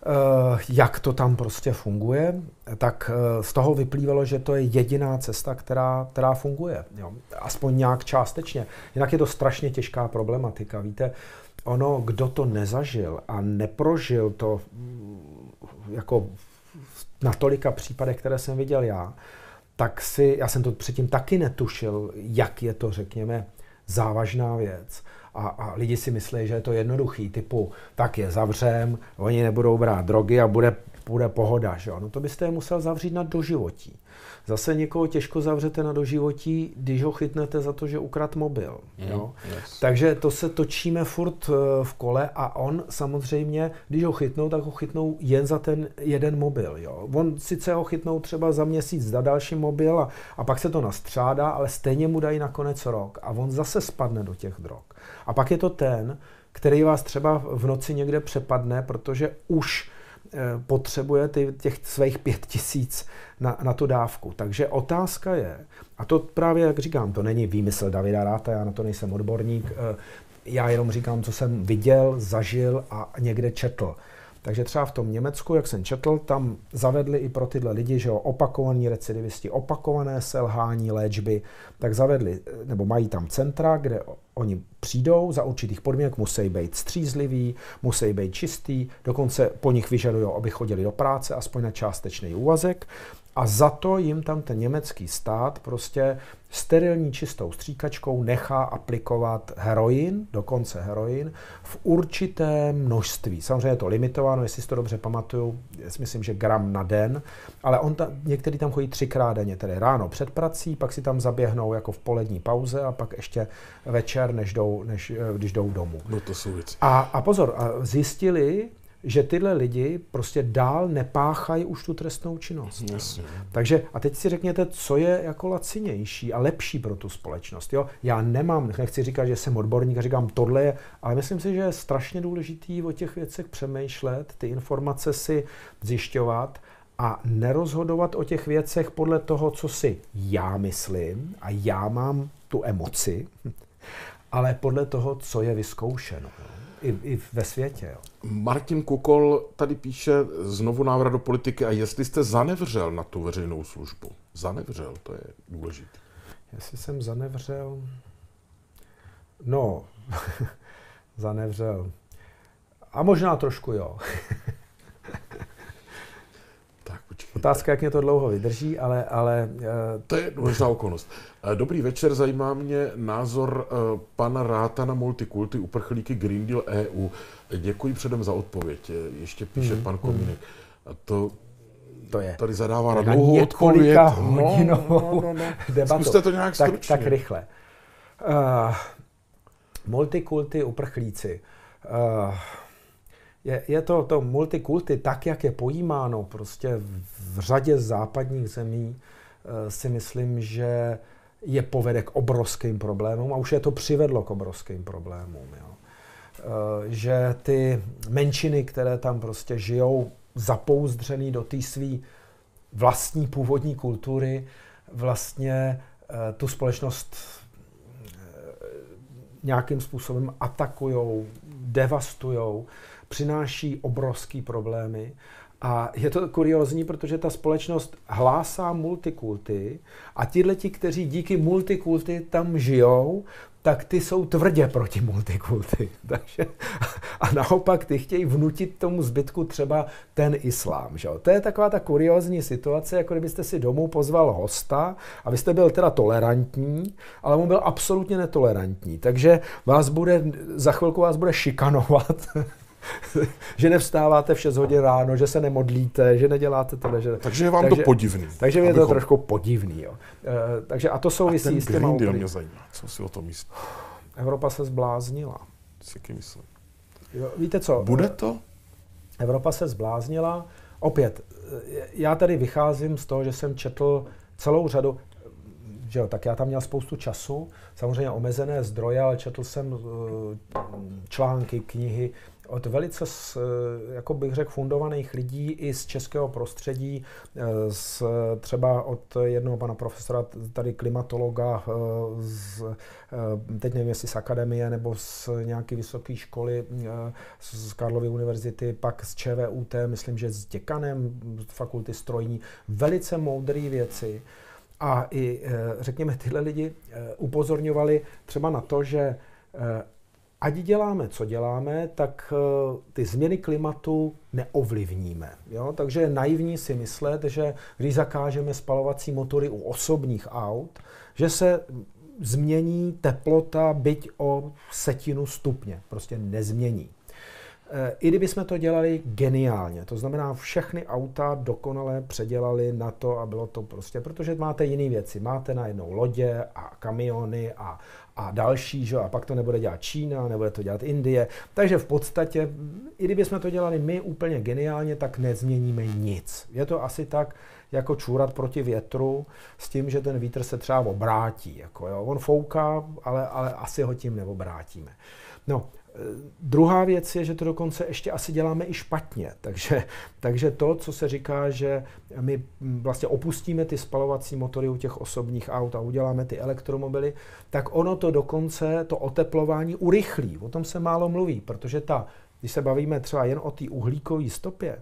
Eh, jak to tam prostě funguje, tak eh, z toho vyplývalo, že to je jediná cesta, která, která funguje. Jo. Aspoň nějak částečně. Jinak je to strašně těžká problematika. Víte, ono, kdo to nezažil a neprožil to mm, jako na tolika případech, které jsem viděl já, tak si, já jsem to předtím taky netušil, jak je to, řekněme, závažná věc a, a lidi si myslí, že je to jednoduchý, typu tak je zavřem, oni nebudou brát drogy a bude, bude pohoda. Že? No to byste je musel zavřít na doživotí. Zase někoho těžko zavřete na doživotí, když ho chytnete za to, že ukrad mobil. Mm, jo? Yes. Takže to se točíme furt eh, v kole a on samozřejmě, když ho chytnou, tak ho chytnou jen za ten jeden mobil. Jo? On sice ho chytnou třeba za měsíc za další mobil a, a pak se to nastřádá, ale stejně mu dají nakonec rok a on zase spadne do těch drog. A pak je to ten, který vás třeba v noci někde přepadne, protože už Eh, potřebuje ty, těch svých pět tisíc na, na tu dávku. Takže otázka je, a to právě, jak říkám, to není výmysl Davida Ráta, já na to nejsem odborník, eh, já jenom říkám, co jsem viděl, zažil a někde četl. Takže třeba v tom Německu, jak jsem četl, tam zavedli i pro tyhle lidi, že opakovaní recidivisti, opakované selhání léčby, tak zavedli, nebo mají tam centra, kde oni přijdou, za určitých podmínek musí být střízliví, musí být čistý, dokonce po nich vyžadují, aby chodili do práce, aspoň na částečný úvazek. A za to jim tam ten německý stát prostě sterilní čistou stříkačkou nechá aplikovat heroin, dokonce heroin, v určité množství. Samozřejmě je to limitováno, jestli si to dobře pamatuju, myslím, že gram na den, ale on ta, některý tam chodí třikrát denně, tedy ráno před prací, pak si tam zaběhnou jako v polední pauze a pak ještě večer, než jdou, než, eh, když jdou domů. No to jsou věci. A, a pozor, a zjistili, že tyhle lidi prostě dál nepáchají už tu trestnou činnost. Yes. Takže a teď si řekněte, co je jako lacinější a lepší pro tu společnost. Jo? Já nemám, nechci říkat, že jsem odborník a říkám tohle, je, ale myslím si, že je strašně důležitý o těch věcech přemýšlet, ty informace si zjišťovat a nerozhodovat o těch věcech podle toho, co si já myslím a já mám tu emoci, ale podle toho, co je vyzkoušeno. Jo? i, i ve světě. Jo. Martin Kukol tady píše znovu návrat do politiky a jestli jste zanevřel na tu veřejnou službu. Zanevřel, to je důležité. Jestli jsem zanevřel? No, zanevřel. A možná trošku jo. Otázka, jak mě to dlouho vydrží, ale... ale uh... To je důležitá okolnost. Eh, dobrý večer, zajímá mě názor uh, pana Ráta na multikulty uprchlíky Green Deal EU. Děkuji předem za odpověď, ještě píše hmm. pan hmm. Komínek. To to je. Tady zadává na dlouhou odpověď. no, no, no, no. debatu. Zkuste to nějak tak, stručně. Tak rychle. Uh, multikulty uprchlíci. Uh, je, je to, to multikulty, tak jak je pojímáno prostě v řadě západních zemí, eh, si myslím, že je povede k obrovským problémům a už je to přivedlo k obrovským problémům. Jo. Eh, že ty menšiny, které tam prostě žijou, zapouzdřený do té své vlastní původní kultury, vlastně eh, tu společnost nějakým způsobem atakujou, devastujou přináší obrovský problémy. A je to kuriozní, protože ta společnost hlásá multikulty a tihle ti, kteří díky multikulty tam žijou, tak ty jsou tvrdě proti multikulty. Takže, a naopak ty chtějí vnutit tomu zbytku třeba ten islám. Že? To je taková ta kuriozní situace, jako kdybyste si domů pozval hosta a vy jste byl teda tolerantní, ale on byl absolutně netolerantní. Takže vás bude, za chvilku vás bude šikanovat že nevstáváte v 6 hodin ráno, že se nemodlíte, že neděláte to, Že... Takže je vám takže, to podivný. Takže abychom... je to trošku podivný. Jo. E, takže a to souvisí a s těma mě zajímá, co si o tom myslí. Evropa se zbláznila. Jaký myslím? Jo, víte co? Bude eh, to? Evropa se zbláznila. Opět, eh, já tady vycházím z toho, že jsem četl celou řadu, že jo, tak já tam měl spoustu času, samozřejmě omezené zdroje, ale četl jsem články, knihy, od velice, eh, jako bych řekl, fundovaných lidí i z českého prostředí, eh, z, třeba od jednoho pana profesora, tady klimatologa, eh, z, teď nevím, jestli z akademie nebo z nějaké vysoké školy, z Karlovy univerzity, pak z ČVUT, myslím, že s děkanem fakulty strojní, velice moudré věci. A i, řekněme, tyhle lidi upozorňovali třeba na to, že ať děláme, co děláme, tak eh, ty změny klimatu neovlivníme. Jo? Takže je naivní si myslet, že když zakážeme spalovací motory u osobních aut, že se změní teplota byť o setinu stupně. Prostě nezmění. Eh, I jsme to dělali geniálně, to znamená všechny auta dokonale předělali na to a bylo to prostě, protože máte jiné věci. Máte najednou lodě a kamiony a, a další, že? a pak to nebude dělat Čína, nebude to dělat Indie. Takže v podstatě, i kdyby jsme to dělali my úplně geniálně, tak nezměníme nic. Je to asi tak, jako čůrat proti větru s tím, že ten vítr se třeba obrátí. Jako jo. On fouká, ale, ale asi ho tím neobrátíme. No Druhá věc je, že to dokonce ještě asi děláme i špatně. Takže, takže to, co se říká, že my vlastně opustíme ty spalovací motory u těch osobních aut a uděláme ty elektromobily, tak ono to dokonce, to oteplování urychlí. O tom se málo mluví, protože ta, když se bavíme třeba jen o té uhlíkové stopě,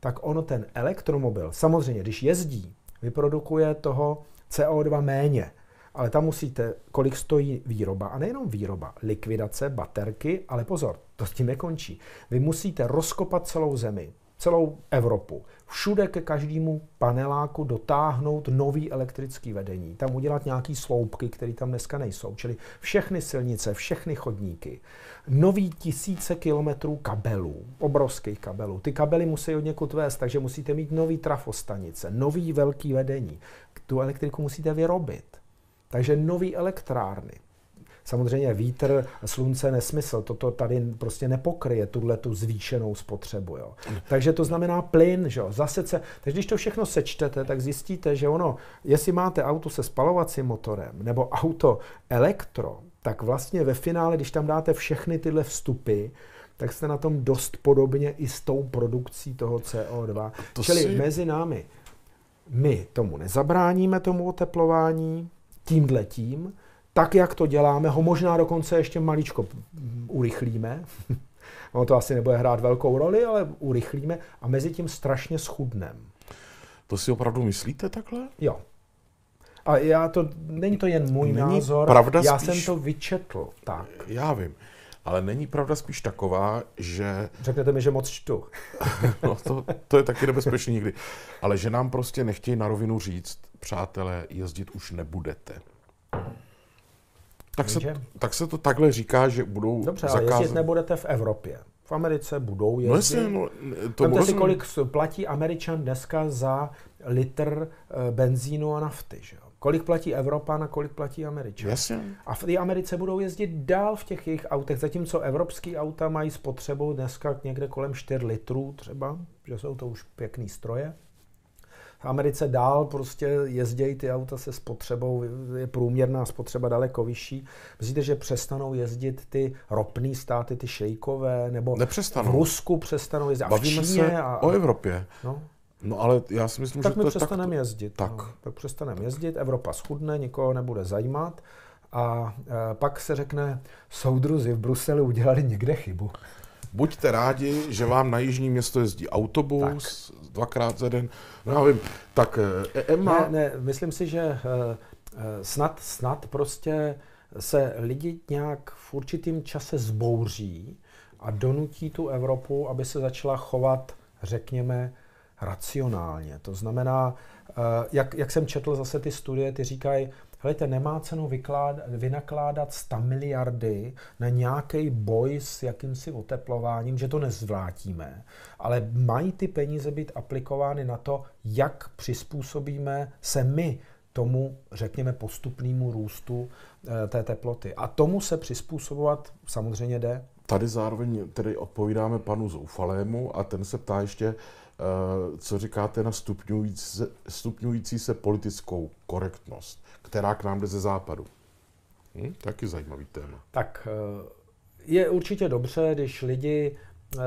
tak ono ten elektromobil, samozřejmě, když jezdí, vyprodukuje toho CO2 méně ale tam musíte, kolik stojí výroba, a nejenom výroba, likvidace, baterky, ale pozor, to s tím nekončí. Vy musíte rozkopat celou zemi, celou Evropu, všude ke každému paneláku dotáhnout nový elektrický vedení, tam udělat nějaký sloupky, které tam dneska nejsou, čili všechny silnice, všechny chodníky, nový tisíce kilometrů kabelů, obrovských kabelů. Ty kabely musí od někud vést, takže musíte mít nový trafostanice, nový velký vedení. Tu elektriku musíte vyrobit. Takže nový elektrárny. Samozřejmě vítr, slunce, nesmysl, toto tady prostě nepokryje tuhle tu zvýšenou spotřebu. Jo. Takže to znamená plyn, že jo, zase se, takže když to všechno sečtete, tak zjistíte, že ono, jestli máte auto se spalovacím motorem nebo auto elektro, tak vlastně ve finále, když tam dáte všechny tyhle vstupy, tak jste na tom dost podobně i s tou produkcí toho CO2. To Čili si... mezi námi my tomu nezabráníme, tomu oteplování, tím, tak, jak to děláme, ho možná dokonce ještě maličko urychlíme. ono to asi nebude hrát velkou roli, ale urychlíme a mezi tím strašně schudnem. To si opravdu myslíte takhle? Jo. A já to, není to jen můj není názor, pravda já spíš, jsem to vyčetl tak. Já vím. Ale není pravda spíš taková, že... Řeknete mi, že moc čtu. no to, to je taky nebezpečný nikdy. Ale že nám prostě nechtějí na rovinu říct, přátelé, jezdit už nebudete. Tak se, tak se to takhle říká, že budou Dobře, ale zakázat... jezdit nebudete v Evropě. V Americe budou no, jezdit. No, jestli, no, to Vemte si, kolik platí Američan dneska za litr eh, benzínu a nafty, že? kolik platí Evropa, na kolik platí Američan. Jasně. A v té Americe budou jezdit dál v těch jejich autech, zatímco evropský auta mají spotřebu dneska někde kolem 4 litrů třeba, že jsou to už pěkný stroje. V Americe dál prostě jezdějí ty auta se spotřebou, je průměrná spotřeba daleko vyšší. Myslíte, že přestanou jezdit ty ropné státy, ty šejkové, nebo Nepřestanou. v Rusku přestanou jezdit? Bavíme a Číně se a, o Evropě. No. No ale já si myslím, tak že my to přestaneme tak... jezdit. Tak. No, tak přestaneme tak. jezdit, Evropa schudne, nikoho nebude zajímat a e, pak se řekne, soudruzi v Bruselu udělali někde chybu. Buďte rádi, že vám na jižní město jezdí autobus tak. dvakrát za den. No, já vím, tak e, e Emma... Ne, ne, myslím si, že e, e, snad, snad prostě se lidi nějak v určitým čase zbouří a donutí tu Evropu, aby se začala chovat, řekněme, racionálně. To znamená, eh, jak, jak jsem četl zase ty studie, ty říkají, Helejte, nemá cenu vykládat, vynakládat 100 miliardy na nějaký boj s jakýmsi oteplováním, že to nezvlátíme, ale mají ty peníze být aplikovány na to, jak přizpůsobíme se my tomu, řekněme, postupnému růstu e, té teploty. A tomu se přizpůsobovat samozřejmě jde. Tady zároveň tedy odpovídáme panu Zoufalému a ten se ptá ještě, Eh, co říkáte na stupňující se, stupňující se politickou korektnost, která k nám jde ze západu? Hm? Taky zajímavý téma. Tak eh, je určitě dobře, když lidi, eh,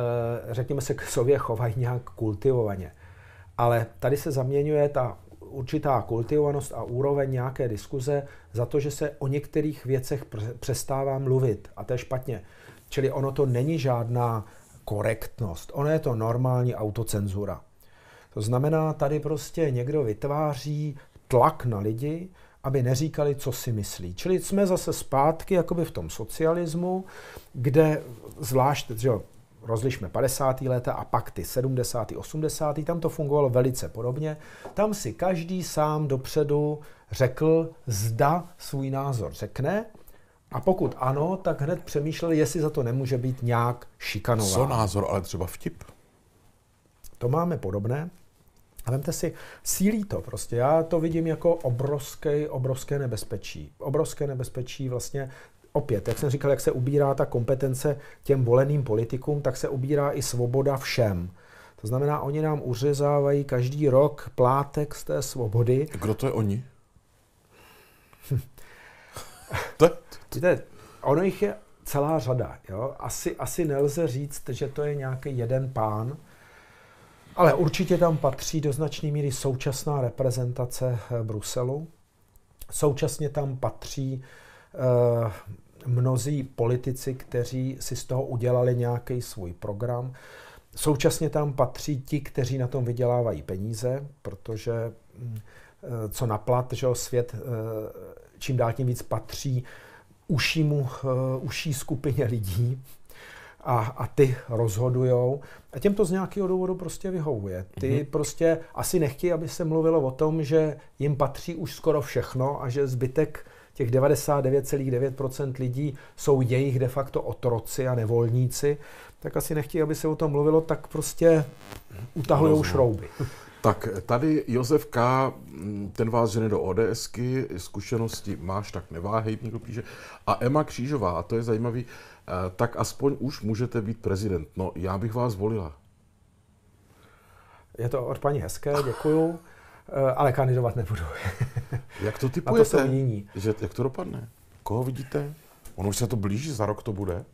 řekněme se, k sobě chovají nějak kultivovaně. Ale tady se zaměňuje ta určitá kultivovanost a úroveň nějaké diskuze za to, že se o některých věcech přestává mluvit a to je špatně. Čili ono to není žádná korektnost. Ono je to normální autocenzura. To znamená, tady prostě někdo vytváří tlak na lidi, aby neříkali, co si myslí. Čili jsme zase zpátky jakoby v tom socialismu, kde zvlášť, že rozlišme 50. léta a pak ty 70. 80. tam to fungovalo velice podobně. Tam si každý sám dopředu řekl, zda svůj názor řekne a pokud ano, tak hned přemýšlel, jestli za to nemůže být nějak šikanován. Co názor, ale třeba vtip? To máme podobné. A vemte si, sílí to prostě. Já to vidím jako obrovské, obrovské nebezpečí. Obrovské nebezpečí vlastně opět, jak jsem říkal, jak se ubírá ta kompetence těm voleným politikům, tak se ubírá i svoboda všem. To znamená, oni nám uřezávají každý rok plátek z té svobody. Kdo to je oni? To? to. ono jich je celá řada. Jo? Asi, asi nelze říct, že to je nějaký jeden pán, ale určitě tam patří do značné míry současná reprezentace eh, Bruselu. Současně tam patří eh, mnozí politici, kteří si z toho udělali nějaký svůj program. Současně tam patří ti, kteří na tom vydělávají peníze, protože mm, eh, co plat, že svět eh, čím dál tím víc patří ušímu, eh, uší skupině lidí a, a ty rozhodujou. A těm to z nějakého důvodu prostě vyhovuje. Ty mm-hmm. prostě asi nechtějí, aby se mluvilo o tom, že jim patří už skoro všechno a že zbytek těch 99,9% lidí jsou jejich de facto otroci a nevolníci, tak asi nechtějí, aby se o tom mluvilo, tak prostě utahují šrouby. Tak tady Josef K., ten vás žene do ODSky, zkušenosti máš, tak neváhej, někdo píše. A Emma Křížová, a to je zajímavý, eh, tak aspoň už můžete být prezident. No, já bych vás volila. Je to od paní hezké, děkuju, eh, ale kandidovat nebudu. Jak to typujete? A to se mění. Že, jak to dopadne? Koho vidíte? Ono už se to blíží, za rok to bude.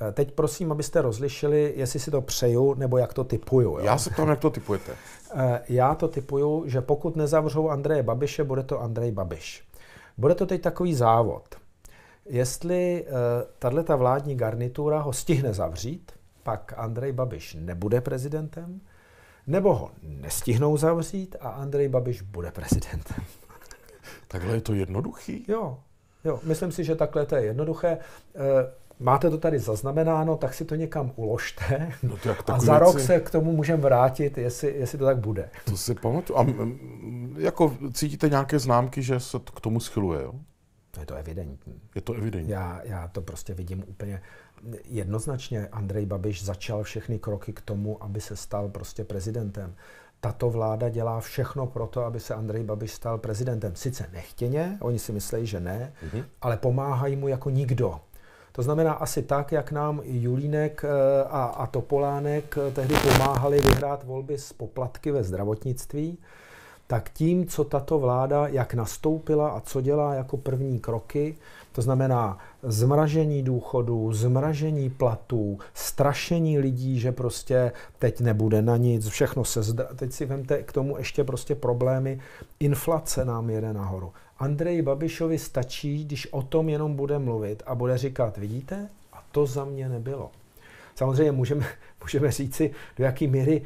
Eh, teď prosím, abyste rozlišili, jestli si to přeju, nebo jak to typuju. Jo? Já se ptám, jak to typujete. Eh, já to typuju, že pokud nezavřou Andreje Babiše, bude to Andrej Babiš. Bude to teď takový závod. Jestli eh, tahle ta vládní garnitura ho stihne zavřít, pak Andrej Babiš nebude prezidentem, nebo ho nestihnou zavřít a Andrej Babiš bude prezidentem. Takhle je to jednoduchý? Jo, jo. myslím si, že takhle to je jednoduché máte to tady zaznamenáno, tak si to někam uložte no to jak a za rok věci... se k tomu můžeme vrátit, jestli, jestli to tak bude. To si pamatuju. A jako cítíte nějaké známky, že se k tomu schyluje, jo? Je to evidentní. Je to evidentní. Já, já to prostě vidím úplně jednoznačně. Andrej Babiš začal všechny kroky k tomu, aby se stal prostě prezidentem. Tato vláda dělá všechno pro to, aby se Andrej Babiš stal prezidentem. Sice nechtěně, oni si myslí, že ne, mm-hmm. ale pomáhají mu jako nikdo. To znamená asi tak, jak nám Julínek eh, a, a Topolánek eh, tehdy pomáhali vyhrát volby s poplatky ve zdravotnictví, tak tím, co tato vláda jak nastoupila a co dělá jako první kroky, to znamená zmražení důchodů, zmražení platů, strašení lidí, že prostě teď nebude na nic, všechno se zdá. Teď si vemte k tomu ještě prostě problémy. Inflace nám jede nahoru. Andreji Babišovi stačí, když o tom jenom bude mluvit a bude říkat, vidíte, a to za mě nebylo. Samozřejmě můžeme, můžeme říci, do jaké míry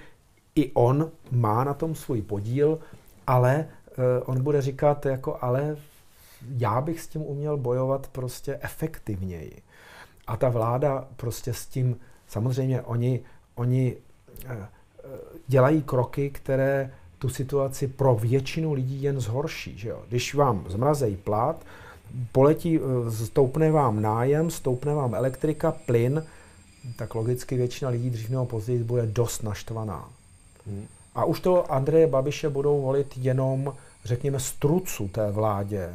i on má na tom svůj podíl, ale eh, on bude říkat jako, ale já bych s tím uměl bojovat prostě efektivněji. A ta vláda prostě s tím, samozřejmě oni, oni eh, eh, dělají kroky, které tu situaci pro většinu lidí jen zhorší. Že jo? Když vám zmrazejí plat, poletí, eh, stoupne vám nájem, stoupne vám elektrika, plyn, tak logicky většina lidí dřív nebo později bude dost naštvaná. Hmm. A už to Andreje Babiše budou volit jenom, řekněme, strucu té vládě,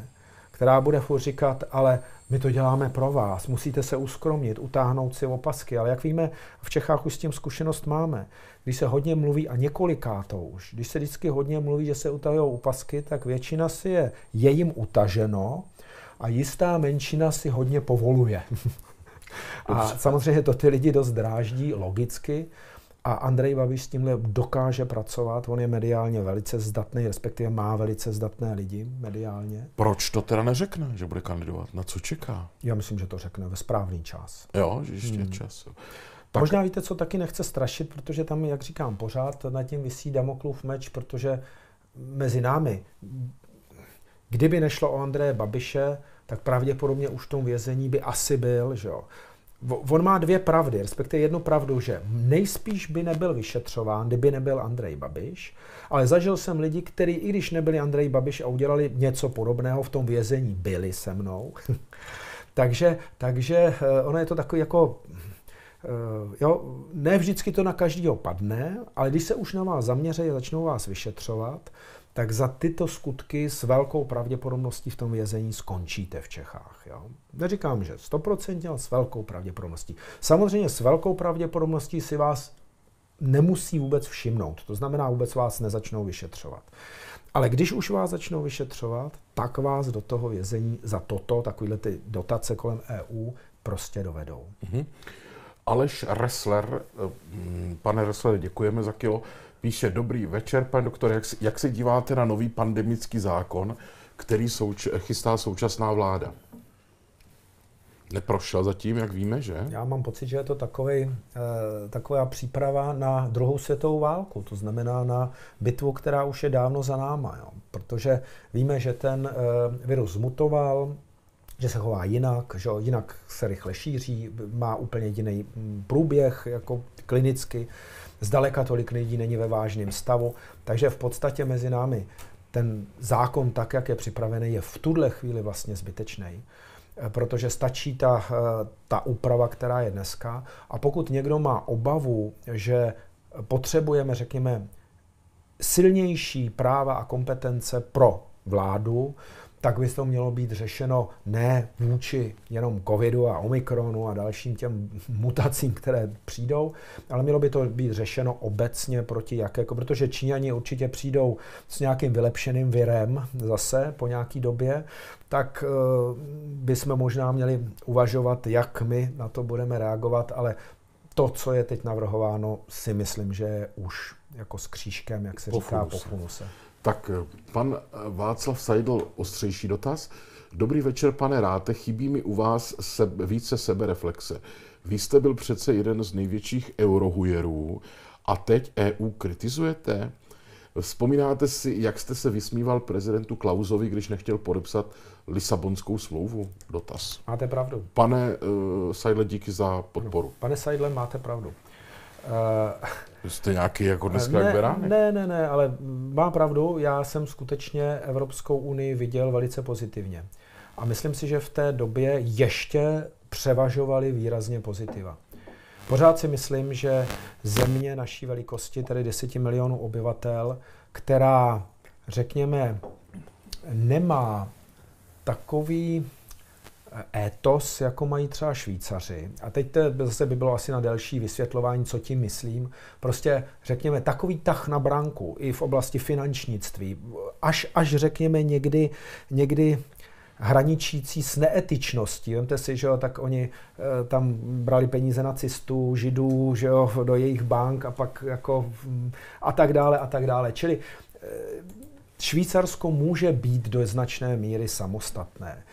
která bude furt říkat, ale my to děláme pro vás, musíte se uskromnit, utáhnout si opasky. Ale jak víme, v Čechách už s tím zkušenost máme. Když se hodně mluví, a několikátou už, když se vždycky hodně mluví, že se utahují opasky, tak většina si je, je jim utaženo a jistá menšina si hodně povoluje. a samozřejmě to ty lidi dost dráždí logicky, a Andrej Babiš s tímhle dokáže pracovat, on je mediálně velice zdatný, respektive má velice zdatné lidi mediálně. Proč to teda neřekne, že bude kandidovat? Na co čeká? Já myslím, že to řekne ve správný čas. Jo, že ještě hmm. čas. Tak... Možná víte, co taky nechce strašit, protože tam, jak říkám, pořád nad tím vysí Damoklův meč, protože mezi námi, kdyby nešlo o Andreje Babiše, tak pravděpodobně už v tom vězení by asi byl, že jo on má dvě pravdy, respektive jednu pravdu, že nejspíš by nebyl vyšetřován, kdyby nebyl Andrej Babiš, ale zažil jsem lidi, kteří, i když nebyli Andrej Babiš a udělali něco podobného v tom vězení, byli se mnou. takže, takže eh, ono je to takový jako eh, jo, ne vždycky to na každého padne, ale když se už na vás zaměří a začnou vás vyšetřovat, tak za tyto skutky s velkou pravděpodobností v tom vězení skončíte v Čechách. Jo? Neříkám, že stoprocentně, ale s velkou pravděpodobností. Samozřejmě s velkou pravděpodobností si vás nemusí vůbec všimnout. To znamená, vůbec vás nezačnou vyšetřovat. Ale když už vás začnou vyšetřovat, tak vás do toho vězení za toto, takovýhle ty dotace kolem EU, prostě dovedou. Mm-hmm. Aleš Ressler, eh, pane Ressler, děkujeme za kilo. Píše, dobrý večer, pane doktor, jak, jak se díváte na nový pandemický zákon, který souč, chystá současná vláda? Neprošel zatím, jak víme, že? Já mám pocit, že je to takový, eh, taková příprava na druhou světovou válku, to znamená na bitvu, která už je dávno za náma. Jo. Protože víme, že ten eh, virus zmutoval, že se chová jinak, že jinak se rychle šíří, má úplně jiný mm, průběh jako klinicky zdaleka tolik lidí není ve vážném stavu, takže v podstatě mezi námi ten zákon tak, jak je připravený, je v tuhle chvíli vlastně zbytečný, eh, protože stačí ta, eh, ta úprava, která je dneska. A pokud někdo má obavu, že potřebujeme, řekněme, silnější práva a kompetence pro vládu, tak by to mělo být řešeno ne vůči jenom covidu a omikronu a dalším těm mutacím, které přijdou, ale mělo by to být řešeno obecně proti jakéko, protože Číňani určitě přijdou s nějakým vylepšeným virem zase po nějaký době, tak eh, bychom možná měli uvažovat, jak my na to budeme reagovat, ale to, co je teď navrhováno, si myslím, že je už jako s křížkem, jak se po říká, funuse. po funuse. Tak eh, pan eh, Václav Seidl, ostřejší dotaz. Dobrý večer, pane Ráte, chybí mi u vás se, více sebereflexe. Vy jste byl přece jeden z největších eurohujerů a teď EU kritizujete? Vzpomínáte si, jak jste se vysmíval prezidentu Klausovi, když nechtěl podepsat Lisabonskou smlouvu? Dotaz. Máte pravdu. Pane uh, Seidle, díky za podporu. Ano. Pane Seidle, máte pravdu. Eh, jste nějaký jako dneska ne, jak Ne, ne, ne, ale má pravdu, já jsem skutečně Evropskou unii viděl velice pozitivně. A myslím si, že v té době ještě převažovaly výrazně pozitiva. Pořád si myslím, že země naší velikosti, tedy 10 milionů obyvatel, která, řekněme, nemá takový étos, jako mají třeba Švýcaři. A teď to zase by bylo asi na delší vysvětlování, co tím myslím. Prostě řekněme takový tah na branku i v oblasti finančnictví, až, až řekněme někdy, někdy hraničící s neetičností. Vemte si, že jo, tak oni e, tam brali peníze nacistů, židů, že jo, do jejich bank a pak jako hm, a tak dále a tak dále. Čili e, Švýcarsko může být do značné míry samostatné.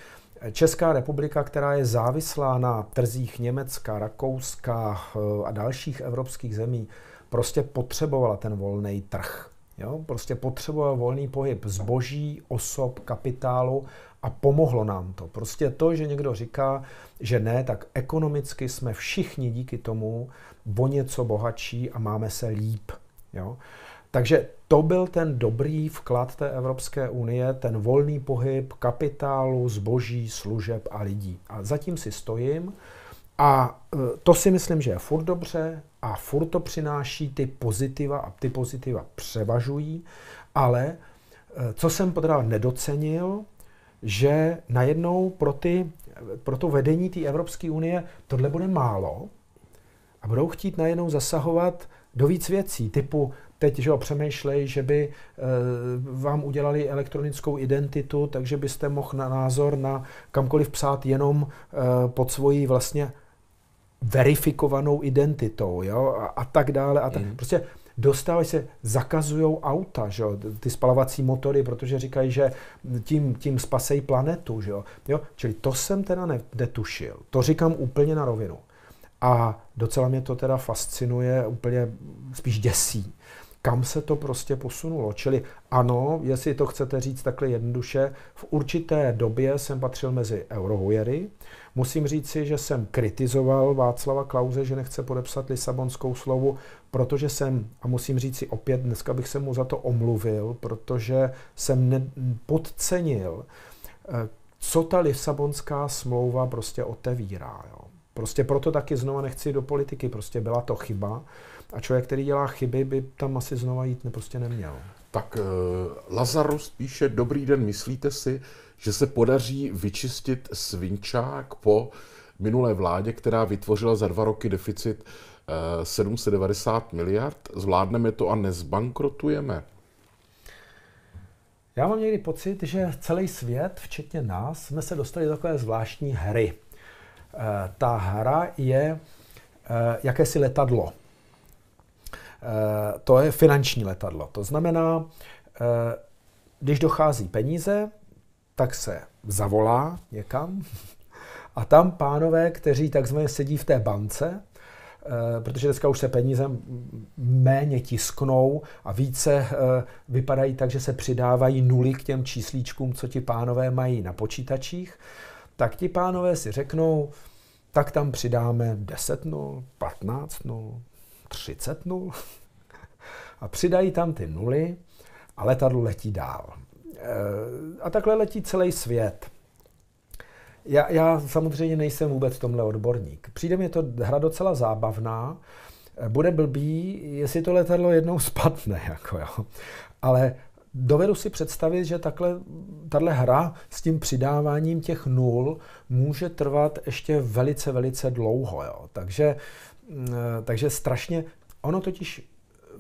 Česká republika, která je závislá na trzích Německa, Rakouska eh, a dalších evropských zemí, prostě potřebovala ten volný trh. Jo? Prostě potřeboval volný pohyb zboží, osob, kapitálu a pomohlo nám to. Prostě to, že někdo říká, že ne, tak ekonomicky jsme všichni díky tomu o něco bohatší a máme se líp. Jo? Takže to byl ten dobrý vklad té Evropské unie, ten volný pohyb kapitálu, zboží, služeb a lidí. A zatím si stojím a e, to si myslím, že je furt dobře a furt to přináší ty pozitiva a ty pozitiva převažují, ale e, co jsem teda nedocenil, že najednou pro, ty, pro to vedení té Evropské unie tohle bude málo a budou chtít najednou zasahovat do víc věcí, typu teď že jo, přemýšlej, že by e, vám udělali elektronickou identitu, takže byste mohl na názor na kamkoliv psát jenom e, pod svojí vlastně verifikovanou identitou, jo, a, a tak dále. A tak. Mm. Prostě dostávají se, zakazují auta, že jo, ty spalovací motory, protože říkají, že tím, tím spasejí planetu, že jo. jo. Čili to jsem teda netušil, to říkám úplně na rovinu. A docela mě to teda fascinuje, úplně spíš děsí, kam se to prostě posunulo. Čili ano, jestli to chcete říct takhle jednoduše, v určité době jsem patřil mezi eurohujery. Musím si, že jsem kritizoval Václava Klauze, že nechce podepsat Lisabonskou slovu, protože jsem, a musím si opět, dneska bych se mu za to omluvil, protože jsem ne- podcenil, eh, co ta Lisabonská smlouva prostě otevírá. Jo. Prostě proto taky znova nechci do politiky, prostě byla to chyba. A člověk, který dělá chyby, by tam asi znova jít prostě neměl. Tak eh, Lazarus píše, dobrý den, myslíte si, že se podaří vyčistit svinčák po minulé vládě, která vytvořila za dva roky deficit 790 eh, miliard? Zvládneme to a nezbankrotujeme? Já mám někdy pocit, že celý svět, včetně nás, jsme se dostali do takové zvláštní hry. Eh, ta hra je jakési letadlo. Eh, to je finanční letadlo. To znamená, eh, když dochází peníze, tak se zavolá někam a tam pánové, kteří takzvaně sedí v té bance, eh, protože dneska už se peníze méně tisknou a více vypadají tak, že se přidávají nuly k těm číslíčkům, co ti pánové mají na počítačích, tak ti pánové si řeknou, tak tam přidáme 10 nul, 15 nul, 30 nul a přidají tam ty nuly a letadlo letí dál. Eh, a takhle letí celý svět. Já, já samozřejmě nejsem vůbec tomhle odborník. Přijde mi to hra docela zábavná. Eh, bude blbý, jestli to letadlo jednou spadne. Jako jo. Ale dovedu si představit, že takhle, tahle hra s tím přidáváním těch nul může trvat ještě velice, velice dlouho. Jo. Takže Eh, takže strašně, ono totiž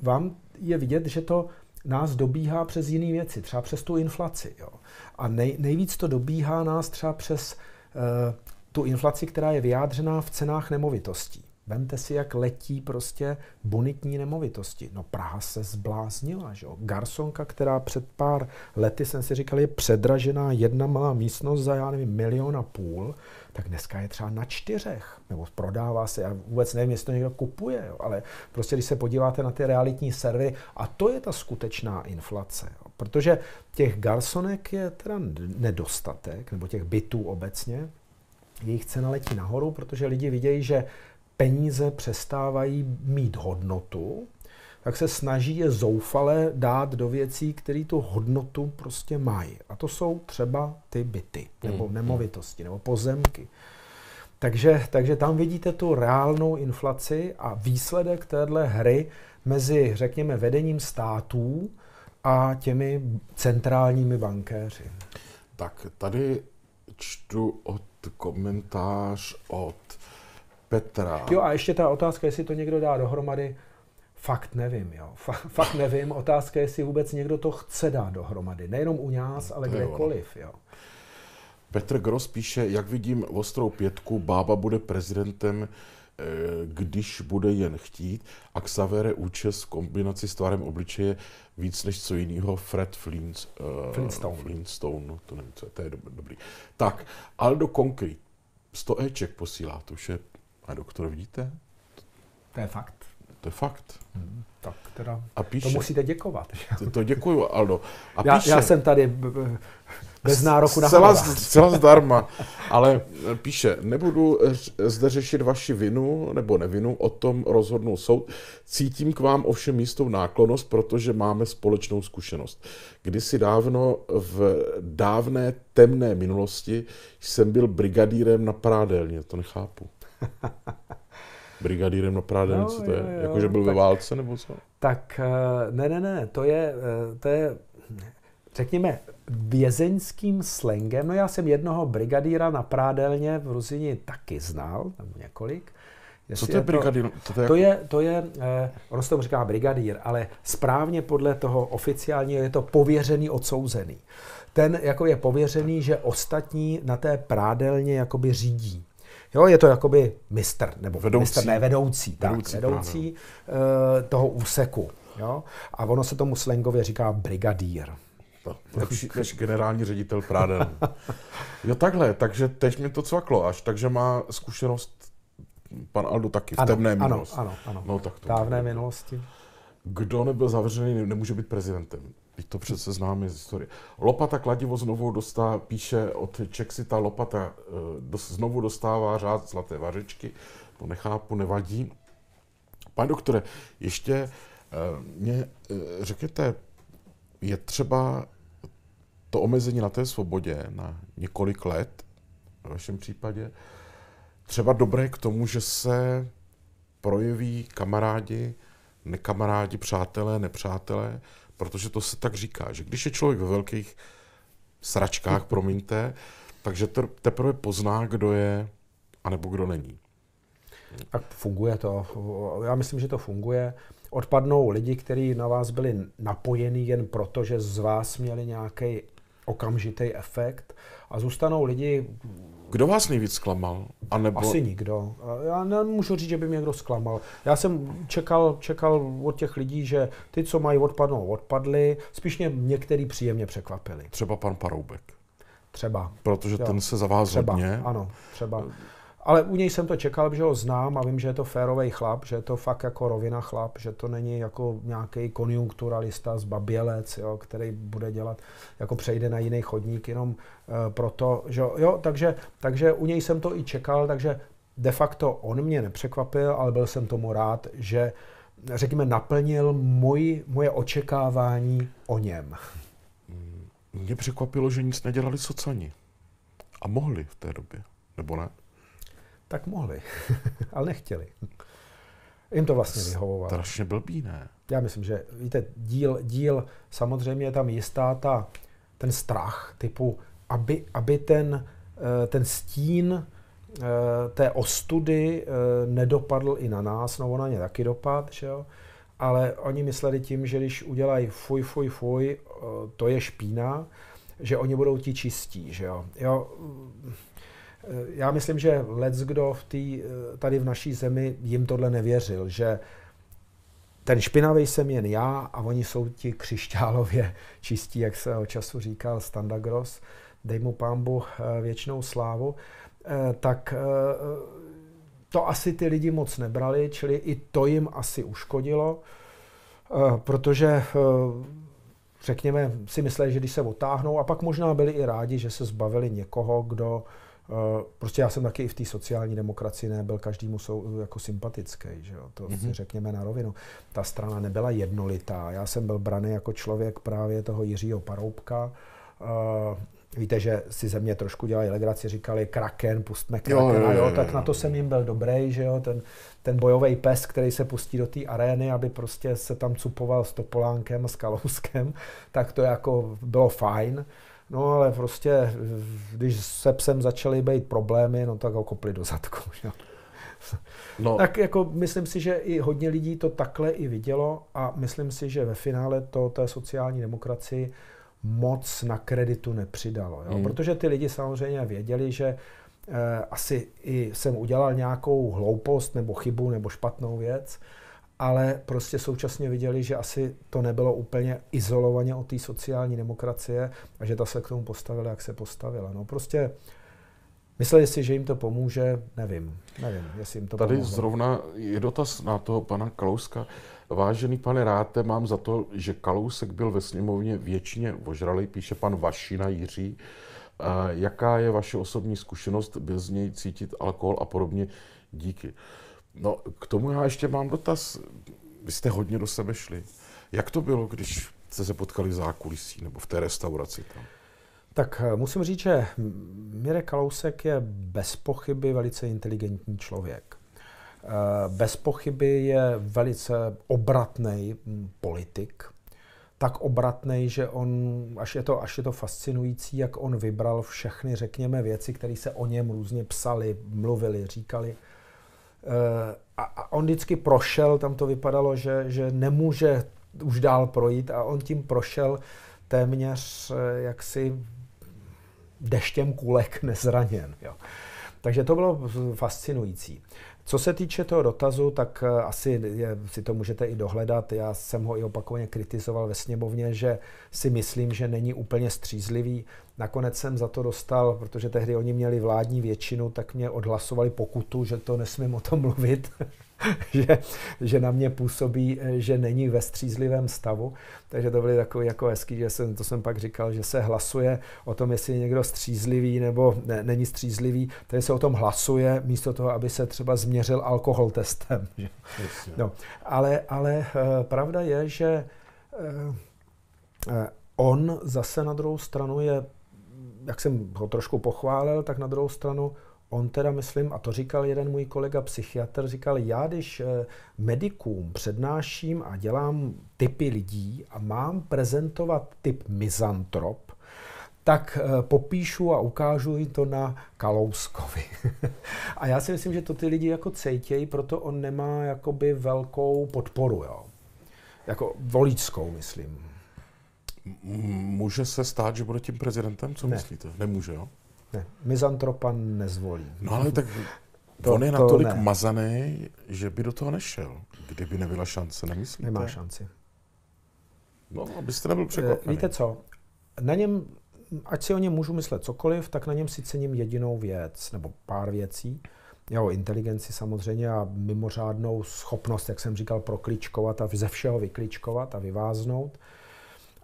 vám je vidět, že to nás dobíhá přes jiné věci, třeba přes tu inflaci. Jo. A nej, nejvíc to dobíhá nás třeba přes uh, tu inflaci, která je vyjádřená v cenách nemovitostí. Vemte si, jak letí prostě bonitní nemovitosti. No Praha se zbláznila, že jo. Garsonka, která před pár lety, jsem si říkal, je předražená jedna malá místnost za, já nevím, milion a půl, tak dneska je třeba na čtyřech, nebo prodává se, já vůbec nevím, jestli to někdo kupuje, jo, ale prostě když se podíváte na ty realitní servery, a to je ta skutečná inflace, jo, protože těch garsonek je teda nedostatek, nebo těch bytů obecně, jejich cena letí nahoru, protože lidi vidějí, že peníze přestávají mít hodnotu, tak se snaží je zoufale dát do věcí, které tu hodnotu prostě mají. A to jsou třeba ty byty, nebo hmm, nemovitosti, nebo pozemky. Takže, takže tam vidíte tu reálnou inflaci a výsledek téhle hry mezi, řekněme, vedením států a těmi centrálními bankéři. Tak tady čtu od komentář od Petra. Jo a ještě ta otázka, jestli to někdo dá dohromady, Fakt nevím, jo. F- fakt nevím. Otázka je, jestli vůbec někdo to chce dát dohromady. Nejenom u nás, no, ale kdekoliv, jo. Petr Gross píše, jak vidím ostrou pětku, bába bude prezidentem, eh, když bude jen chtít a Xavere účes v kombinaci s tvarem obličeje víc než co jiného Fred Flint, uh, eh, Flintstone. Flintstone, no, to nevím, co je, to je dobrý. Tak, Aldo konkrý 100 Eček posílá, to už je, a doktor, vidíte? To je fakt. To je fakt. Hmm, tak teda a píše. to musíte děkovat. To To děkuju, Aldo. A já, píše, já jsem tady bez nároku na zcela, zcela zdarma, ale eh, píše, nebudu zde řešit vaši vinu nebo nevinu, o tom rozhodnou soud. Cítím k vám ovšem jistou náklonost, protože máme společnou zkušenost. Kdysi dávno v dávné temné minulosti jsem byl brigadírem na prádelně, to nechápu. Brigadýrem na Práden, no, co to je? Jo, jo, jako, že byl tak, ve válce nebo co? Tak eh, ne, ne, ne, to je, eh, to je řekněme, vězeňským slangem. No já jsem jednoho brigadíra na prádelně v Ruzini taky znal, tam několik. Jestli Co to je, je brigadír? To, to, je, to jako- je, to je, eh, ono se tomu říká brigadír, ale správně podle toho oficiálního je to pověřený odsouzený. Ten jako je pověřený, že ostatní na té prádelně jakoby řídí. Jo, je to jakoby mistr, nebo vedoucí. mistr, ne vedoucí, vedoucí, tak, vedoucí eh, toho úseku. Jo? A ono se tomu slangově říká brigadír. Lepší než generální ředitel prádel. Jo takhle, takže teď mi to cvaklo až, takže má zkušenost pan Aldo taky ano, v temné minulosti. Ano, ano, ano. No, tak to Dávné minulosti. Kdo nebyl zavřený, nemůže být prezidentem. Teď to přece známe z historie. Lopata kladivo znovu dostá, píše od Čexita, Lopata eh, znovu dostává řád zlaté vařečky. To nechápu, nevadí. Pane doktore, ještě eh, mě eh, řekněte, je třeba to omezení na té svobodě na několik let, v vašem případě, třeba dobré k tomu, že se projeví kamarádi, nekamarádi, přátelé, nepřátelé, protože to se tak říká, že když je člověk ve velkých sračkách, promiňte, takže teprve pozná, kdo je anebo kdo není. A funguje to. Já myslím, že to funguje. Odpadnou lidi, kteří na vás byli napojeni jen proto, že z vás měli nějaký okamžitý efekt a zůstanou lidi... Kdo vás nejvíc zklamal? A nebo... Asi nikdo. Já nemůžu říct, že by mě někdo zklamal. Já jsem čekal, čekal od těch lidí, že ty, co mají odpadnou, odpadli. Spíš mě některý příjemně překvapili. Třeba pan Paroubek. Třeba. Protože jo. ten se zavázal hodně. Ano, třeba. Ale u něj jsem to čekal, že ho znám a vím, že je to férový chlap, že je to fakt jako rovina chlap, že to není jako nějaký konjunkturalista z babělec, jo, který bude dělat, jako přejde na jiný chodník jenom e, proto, že jo, takže, takže u něj jsem to i čekal, takže de facto on mě nepřekvapil, ale byl jsem tomu rád, že řekněme, naplnil moji, moje očekávání o něm. Mm, mě překvapilo, že nic nedělali socani. A mohli v té době, nebo ne? tak mohli, ale nechtěli. Jim to vlastně vyhovovalo. Strašně blbý, ne? Já myslím, že víte, díl, díl samozřejmě je tam jistá ta, ten strach, typu, aby, aby ten, eh, ten stín eh, té ostudy eh, nedopadl i na nás, no ona ně taky dopad, že jo? ale oni mysleli tím, že když udělají fuj, fuj, fuj, to je špína, že oni budou ti čistí, že jo. jo Eh, já myslím, že lec, kdo v tý, eh, tady v naší zemi jim tohle nevěřil, že ten špinavý jsem jen já a oni jsou ti křišťálově čistí, jak se o času říkal Standa Gross, dej mu pámbu eh, věčnou slávu, tak to asi ty lidi moc nebrali, čili i to jim asi uškodilo, protože řekněme, si mysleli, že když se otáhnou a pak možná byli i rádi, že se zbavili někoho, kdo Eh, prostě já jsem taky i v té sociální demokracii nebyl každému sou, jako sympatický, že jo? to mm-hmm. si mhm. řekněme na rovinu. Ta strana nebyla jednolitá, já jsem byl braný jako člověk právě toho Jiřího Paroubka, uh, Víte, že si ze mě trošku dělali legraci, říkali kraken, pustme krakena, jo, jo, jo, jo, tak na to jsem jim byl dobrý, že jo, ten, ten bojový pes, který se pustí do té arény, aby prostě se tam cupoval s Topolánkem, s Kalouskem, tak to jako bylo fajn. Uh, No ale prostě, když se psem začaly být problémy, no tak ho kopli do zadku. Že? No. Tak jako myslím si, že i hodně lidí to takhle i vidělo a myslím si, že ve finále to té sociální demokracii moc na kreditu nepřidalo. Jo? Mm. Protože ty lidi samozřejmě věděli, že eh, asi i jsem udělal nějakou hloupost nebo chybu nebo špatnou věc, ale prostě současně viděli, že asi to nebylo úplně izolovaně od té sociální demokracie a že ta se k tomu postavila, jak se postavila. No prostě mysleli si, že jim to pomůže, nevím, nevím, jestli jim to Tady pomůže. zrovna je dotaz na toho pana Kalouska. Vážený pane Ráte, mám za to, že Kalousek byl ve sněmovně většině ožralý, píše pan Vašina Jiří. jaká je vaše osobní zkušenost bez něj cítit alkohol a podobně? Díky. No, k tomu já ještě mám dotaz. Vy jste hodně do sebe šli. Jak to bylo, když jste se potkali v zákulisí nebo v té restauraci tam? Tak eh, musím říct, že Mirek Kalousek je bez pochyby velice inteligentní člověk. Eh, bez pochyby je velice obratný hm, politik. Tak obratný, že on, až je, to, až je to fascinující, jak on vybral všechny, řekněme, věci, které se o něm různě psali, mluvili, říkali Eh, a on vždycky prošel, tam to vypadalo, že, že nemůže už dál projít a on tím prošel téměř eh, jaksi deštěm kulek nezraněn. Jo. Takže to bylo fascinující. Co se týče toho dotazu, tak eh, asi je, si to můžete i dohledat. Já jsem ho i opakovaně kritizoval ve sněmovně, že si myslím, že není úplně střízlivý. Nakonec jsem za to dostal, protože tehdy oni měli vládní většinu, tak mě odhlasovali pokutu, že to nesmím o tom mluvit, že, že na mě působí, že není ve střízlivém stavu. Takže to byly takový jako hezký, že jsem, to jsem pak říkal, že se hlasuje o tom, jestli je někdo střízlivý nebo ne, není střízlivý. Takže se o tom hlasuje místo toho, aby se třeba změřil alkohol testem. No, ale, ale eh, pravda je, že eh, eh, on zase na druhou stranu je jak jsem ho trošku pochválil, tak na druhou stranu On teda, myslím, a to říkal jeden můj kolega psychiatr, říkal, já když eh, medikům přednáším a dělám typy lidí a mám prezentovat typ mizantrop, tak eh, popíšu a ukážu jim to na Kalouskovi. a já si myslím, že to ty lidi jako cejtějí, proto on nemá jakoby velkou podporu, jo. Jako voličskou, myslím. Může se stát, že bude tím prezidentem? Co ne. myslíte? Nemůže, jo? Ne, mizantropa nezvolí. No ale tak to, on je natolik ne. mazaný, že by do toho nešel, kdyby nebyla šance, nemyslíte? Nemá šanci. No, abyste nebyl eh, překvapený. Víte co, na něm, ať si o něm můžu myslet cokoliv, tak na něm si cením jedinou věc, nebo pár věcí. Jeho inteligenci samozřejmě a mimořádnou schopnost, jak jsem říkal, prokličkovat a ze všeho vykličkovat a vyváznout.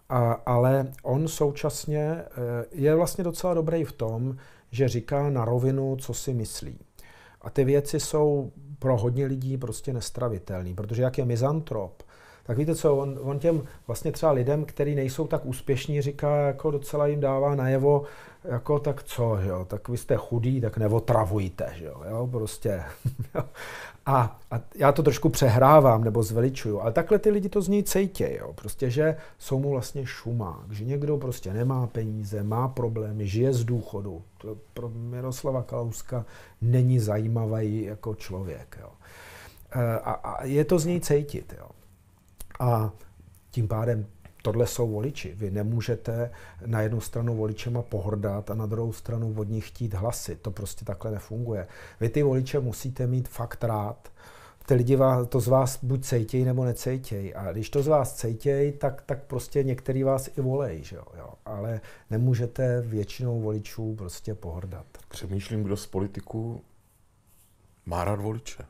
A, ale on současně eh, je vlastně docela dobrý v tom, že říká na rovinu, co si myslí. A ty věci jsou pro hodně lidí prostě nestravitelné, protože jak je mizantrop, tak víte co, on, on těm vlastně třeba lidem, kteří nejsou tak úspěšní, říká, jako docela jim dává najevo, jako tak co, že jo, tak vy jste chudí, tak neotravujte, že jo, jo prostě. a, a já to trošku přehrávám nebo zveličuju, ale takhle ty lidi to z něj cejtě, jo, prostě, že jsou mu vlastně šumák, že někdo prostě nemá peníze, má problémy, žije z důchodu. To pro Miroslava Kalouska není zajímavý jako člověk, jo. E, a, a je to z něj cejtit, jo. A tím pádem tohle jsou voliči. Vy nemůžete na jednu stranu voličema pohrdat a na druhou stranu od nich chtít hlasy. To prostě takhle nefunguje. Vy ty voliče musíte mít fakt rád. Ty lidi vás, to z vás buď cejtějí, nebo necejtějí. A když to z vás cejtějí, tak, tak prostě některý vás i volejí. Že jo? Jo? Ale nemůžete většinou voličů prostě pohrdat. Přemýšlím, kdo z politiků má rád voliče.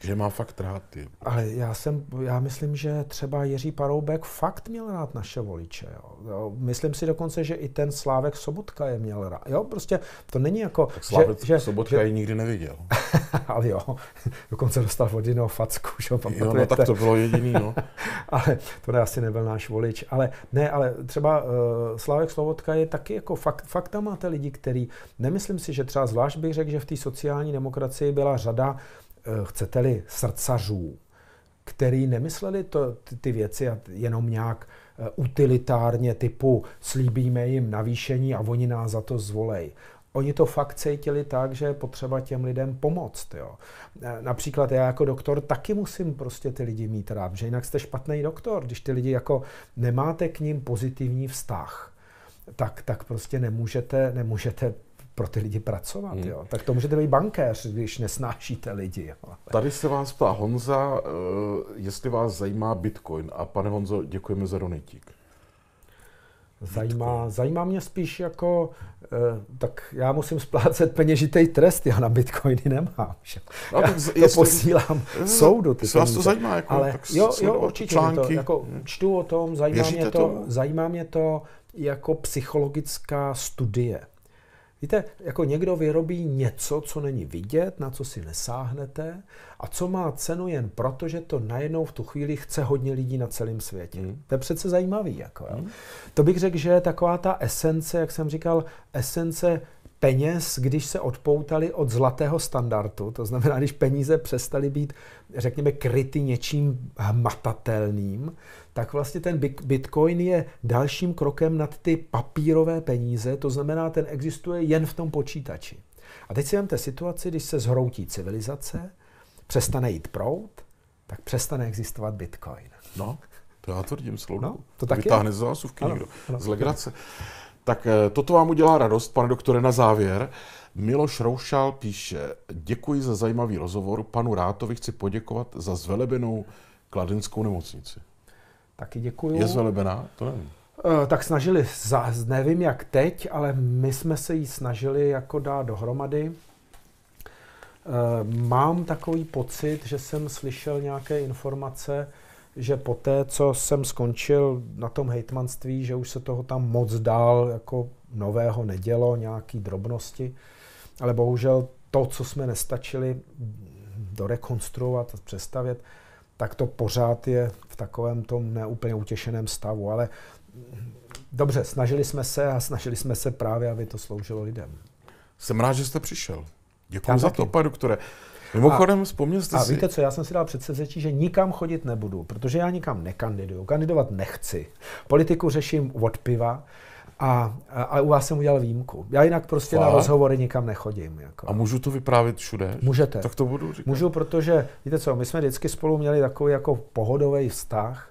Že má fakt rád ty. Ale já, jsem, já myslím, že třeba Jiří Paroubek fakt měl rád naše voliče. Jo. Jo, myslím si dokonce, že i ten Slávek Sobotka je měl rád. Jo, prostě to není jako... Tak Slávek že, Sobotka že, ji nikdy neviděl. ale jo, dokonce dostal od jiného facku, že jo, jo, no tak to bylo jediný, no. ale to ne, asi nebyl náš volič. Ale ne, ale třeba uh, Slávek Sobotka je taky jako fakt, fakt tam máte lidi, který, nemyslím si, že třeba zvlášť bych řekl, že v té sociální demokracii byla řada Eh, chcete-li, srdcařů, který nemysleli to, ty, ty věci a jenom nějak eh, utilitárně typu slíbíme jim navýšení a oni nás za to zvolej. Oni to fakt cítili tak, že je potřeba těm lidem pomoct. Jo. Eh, například já jako doktor taky musím prostě ty lidi mít rád, že jinak jste špatný doktor, když ty lidi jako nemáte k ním pozitivní vztah tak, tak prostě nemůžete, nemůžete pro ty lidi pracovat. Hmm. Jo. Tak to můžete být bankéř, když nesnášíte lidi. Jo. Tady se vás ptá Honza, eh, jestli vás zajímá Bitcoin. A pane Honzo, děkujeme za donetík. Zajímá, zajímá mě spíš jako, eh, tak já musím splácet peněžitý trest, já na bitcoiny nemám. Že? No, tak to jestli, posílám ne, eh, soudu. Ty vás to zajímá? Jako, Ale tak jo, jo, určitě články. to, jako, hmm. čtu o tom, zajímá mě to, zajímá mě to jako psychologická studie. Víte, jako někdo vyrobí něco, co není vidět, na co si nesáhnete a co má cenu jen proto, že to najednou v tu chvíli chce hodně lidí na celém světě. Mm. To je přece zajímavý. Jako, mm. To bych řekl, že je taková ta esence, jak jsem říkal, esence peněz, když se odpoutali od zlatého standardu, to znamená, když peníze přestaly být, řekněme, kryty něčím hmatatelným, tak vlastně ten bitcoin je dalším krokem nad ty papírové peníze, to znamená, ten existuje jen v tom počítači. A teď si vemte situaci, když se zhroutí civilizace, přestane jít prout, tak přestane existovat bitcoin. No, to já tvrdím slovo. no, to tak Vytáhne je. zásuvky ano, někdo. Ano, z legrace. Ano. Tak eh, toto vám udělá radost, pane doktore, na závěr. Miloš Roušal píše, děkuji za zajímavý rozhovor, panu Rátovi chci poděkovat za zvelebenou kladenskou nemocnici. Taky děkuji. Je zvelebená? To nevím. Eh, tak snažili, za, nevím jak teď, ale my jsme se jí snažili jako dát dohromady. Eh, mám takový pocit, že jsem slyšel nějaké informace, že po té, co jsem skončil na tom hejtmanství, že už se toho tam moc dál jako nového nedělo, nějaký drobnosti, ale bohužel to, co jsme nestačili dorekonstruovat a přestavět, tak to pořád je v takovém tom neúplně utěšeném stavu. Ale dobře, snažili jsme se a snažili jsme se právě, aby to sloužilo lidem. Jsem rád, že jste přišel. Děkuji Já za taky. to, pane doktore. Mimochodem, vzpomněl jste a si... A víte co, já jsem si dal předsevzetí, že nikam chodit nebudu, protože já nikam nekandiduju, kandidovat nechci. Politiku řeším od piva, a, a, a u vás jsem udělal výjimku. Já jinak prostě Fakt? na rozhovory nikam nechodím. Jako. A můžu to vyprávět všude? Můžete. Tak to budu říkat. Můžu, protože, víte co, my jsme vždycky spolu měli takový jako pohodový vztah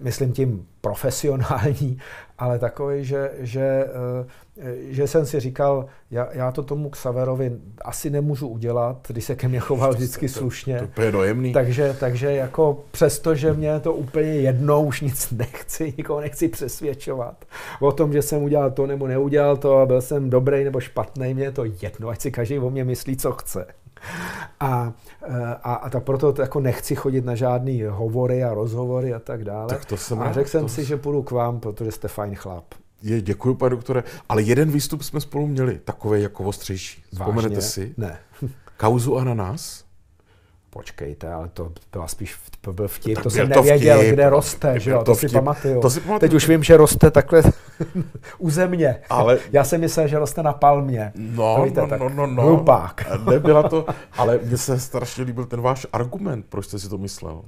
myslím tím profesionální, ale takový, že, že, eh, že jsem si říkal, já, já to tomu Xaverovi asi nemůžu udělat, když se ke mně choval vždycky slušně. To, to je dojemný. Takže, takže jako přesto, že mě to úplně jednou už nic nechci, nikoho nechci přesvědčovat o tom, že jsem udělal to nebo neudělal to a byl jsem dobrý nebo špatný, mě je to jedno, ať si každý o mě myslí, co chce. Eh, a, a, a tak proto jako nechci chodit na žádný hovory a rozhovory a tak dále. Tak to jsem a řekl jsem to... si, že půjdu k vám, protože jste fajn chlap. Je, děkuji, pane doktore. Ale jeden výstup jsme spolu měli, takový jako ostřejší. Vzpomenete Vážně? si? Ne. Kauzu nás počkejte, ale to byla spíš to byl vtip, tak to jsem to nevěděl, vtip, kde roste, že jo, to, to si pamatuju. To si pamatuju. Teď už vím, že roste takhle u země. Ale... Já jsem myslel, že roste na palmě. No, to no víte, no, no, no, no. Hlupák. Nebyla to, ale mně se strašně líbil ten váš argument, proč jste si to myslel.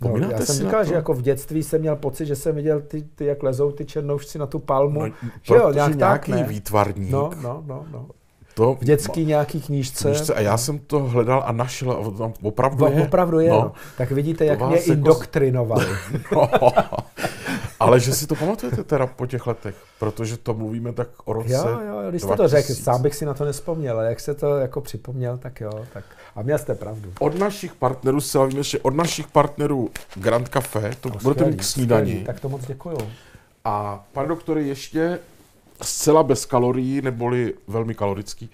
no, já jsem říkal, že jako v dětství jsem měl pocit, že jsem viděl, ty, ty jak lezou ty černoušci na tu palmu. No, že jo, nějak nějaký tak, výtvarník no, no, no, no. To v dětský nějaký knížce. knížce. A já jsem to hledal a našel a tam opravdu je. Opravdu je, no. no. Tak vidíte, jak mě jako... indoktrinovali. no. Ale že si to pamatujete teda po těch letech, protože to mluvíme tak o roce Jo, jo, když jste 2000. to řekl, sám bych si na to nespomněl, ale jak se to jako připomněl, tak jo, tak a měl jste pravdu. Od našich partnerů, se víme, že od našich partnerů Grand Café, to no, budete mít k snídani. Skvělý, tak to moc děkuju. A pan doktor, ještě zcela bez kalorií, neboli velmi kalorický.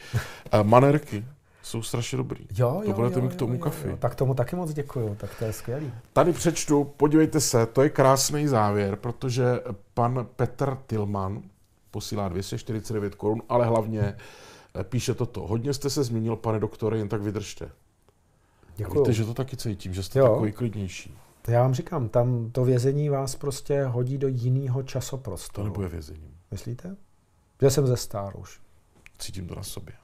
Eh, manerky jsou strašně dobrý. Jo, to budete mít k tomu kafi. tak tomu taky moc děkuju, tak to je skvělý. Tady přečtu, podívejte se, to je krásný závěr, protože pan Petr Tilman posílá 249 korun, ale hlavně eh, píše toto. Hodně jste se změnil, pane doktore, jen tak vydržte. Děkuju. víte, že to taky cítím, že jste jo. takový klidnější. já vám říkám, tam to vězení vás prostě hodí do jiného časoprostoru. To nebude vězení vězením. Myslíte? že jsem ze stár už. Cítím to na sobě.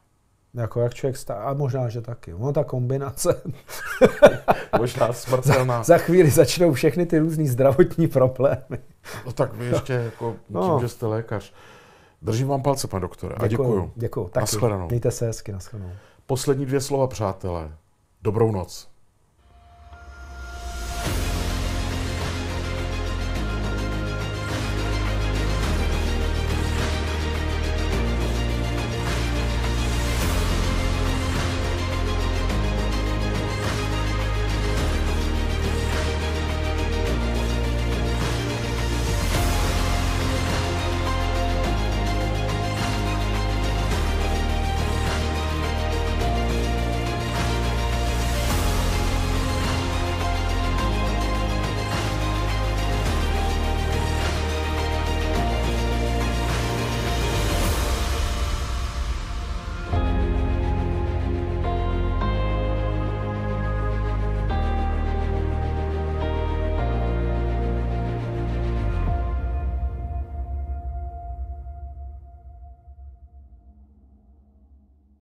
Jako jak člověk stá, a možná, že taky. No ta kombinace. možná smrtelná. Za, za chvíli začnou všechny ty různé zdravotní problémy. no tak vy ještě, jako, no. že jste lékař. Držím vám palce, pane doktore, a děkuju. Děkuju, taky. Mějte se hezky, naschledanou. Poslední dvě slova, přátelé. Dobrou noc.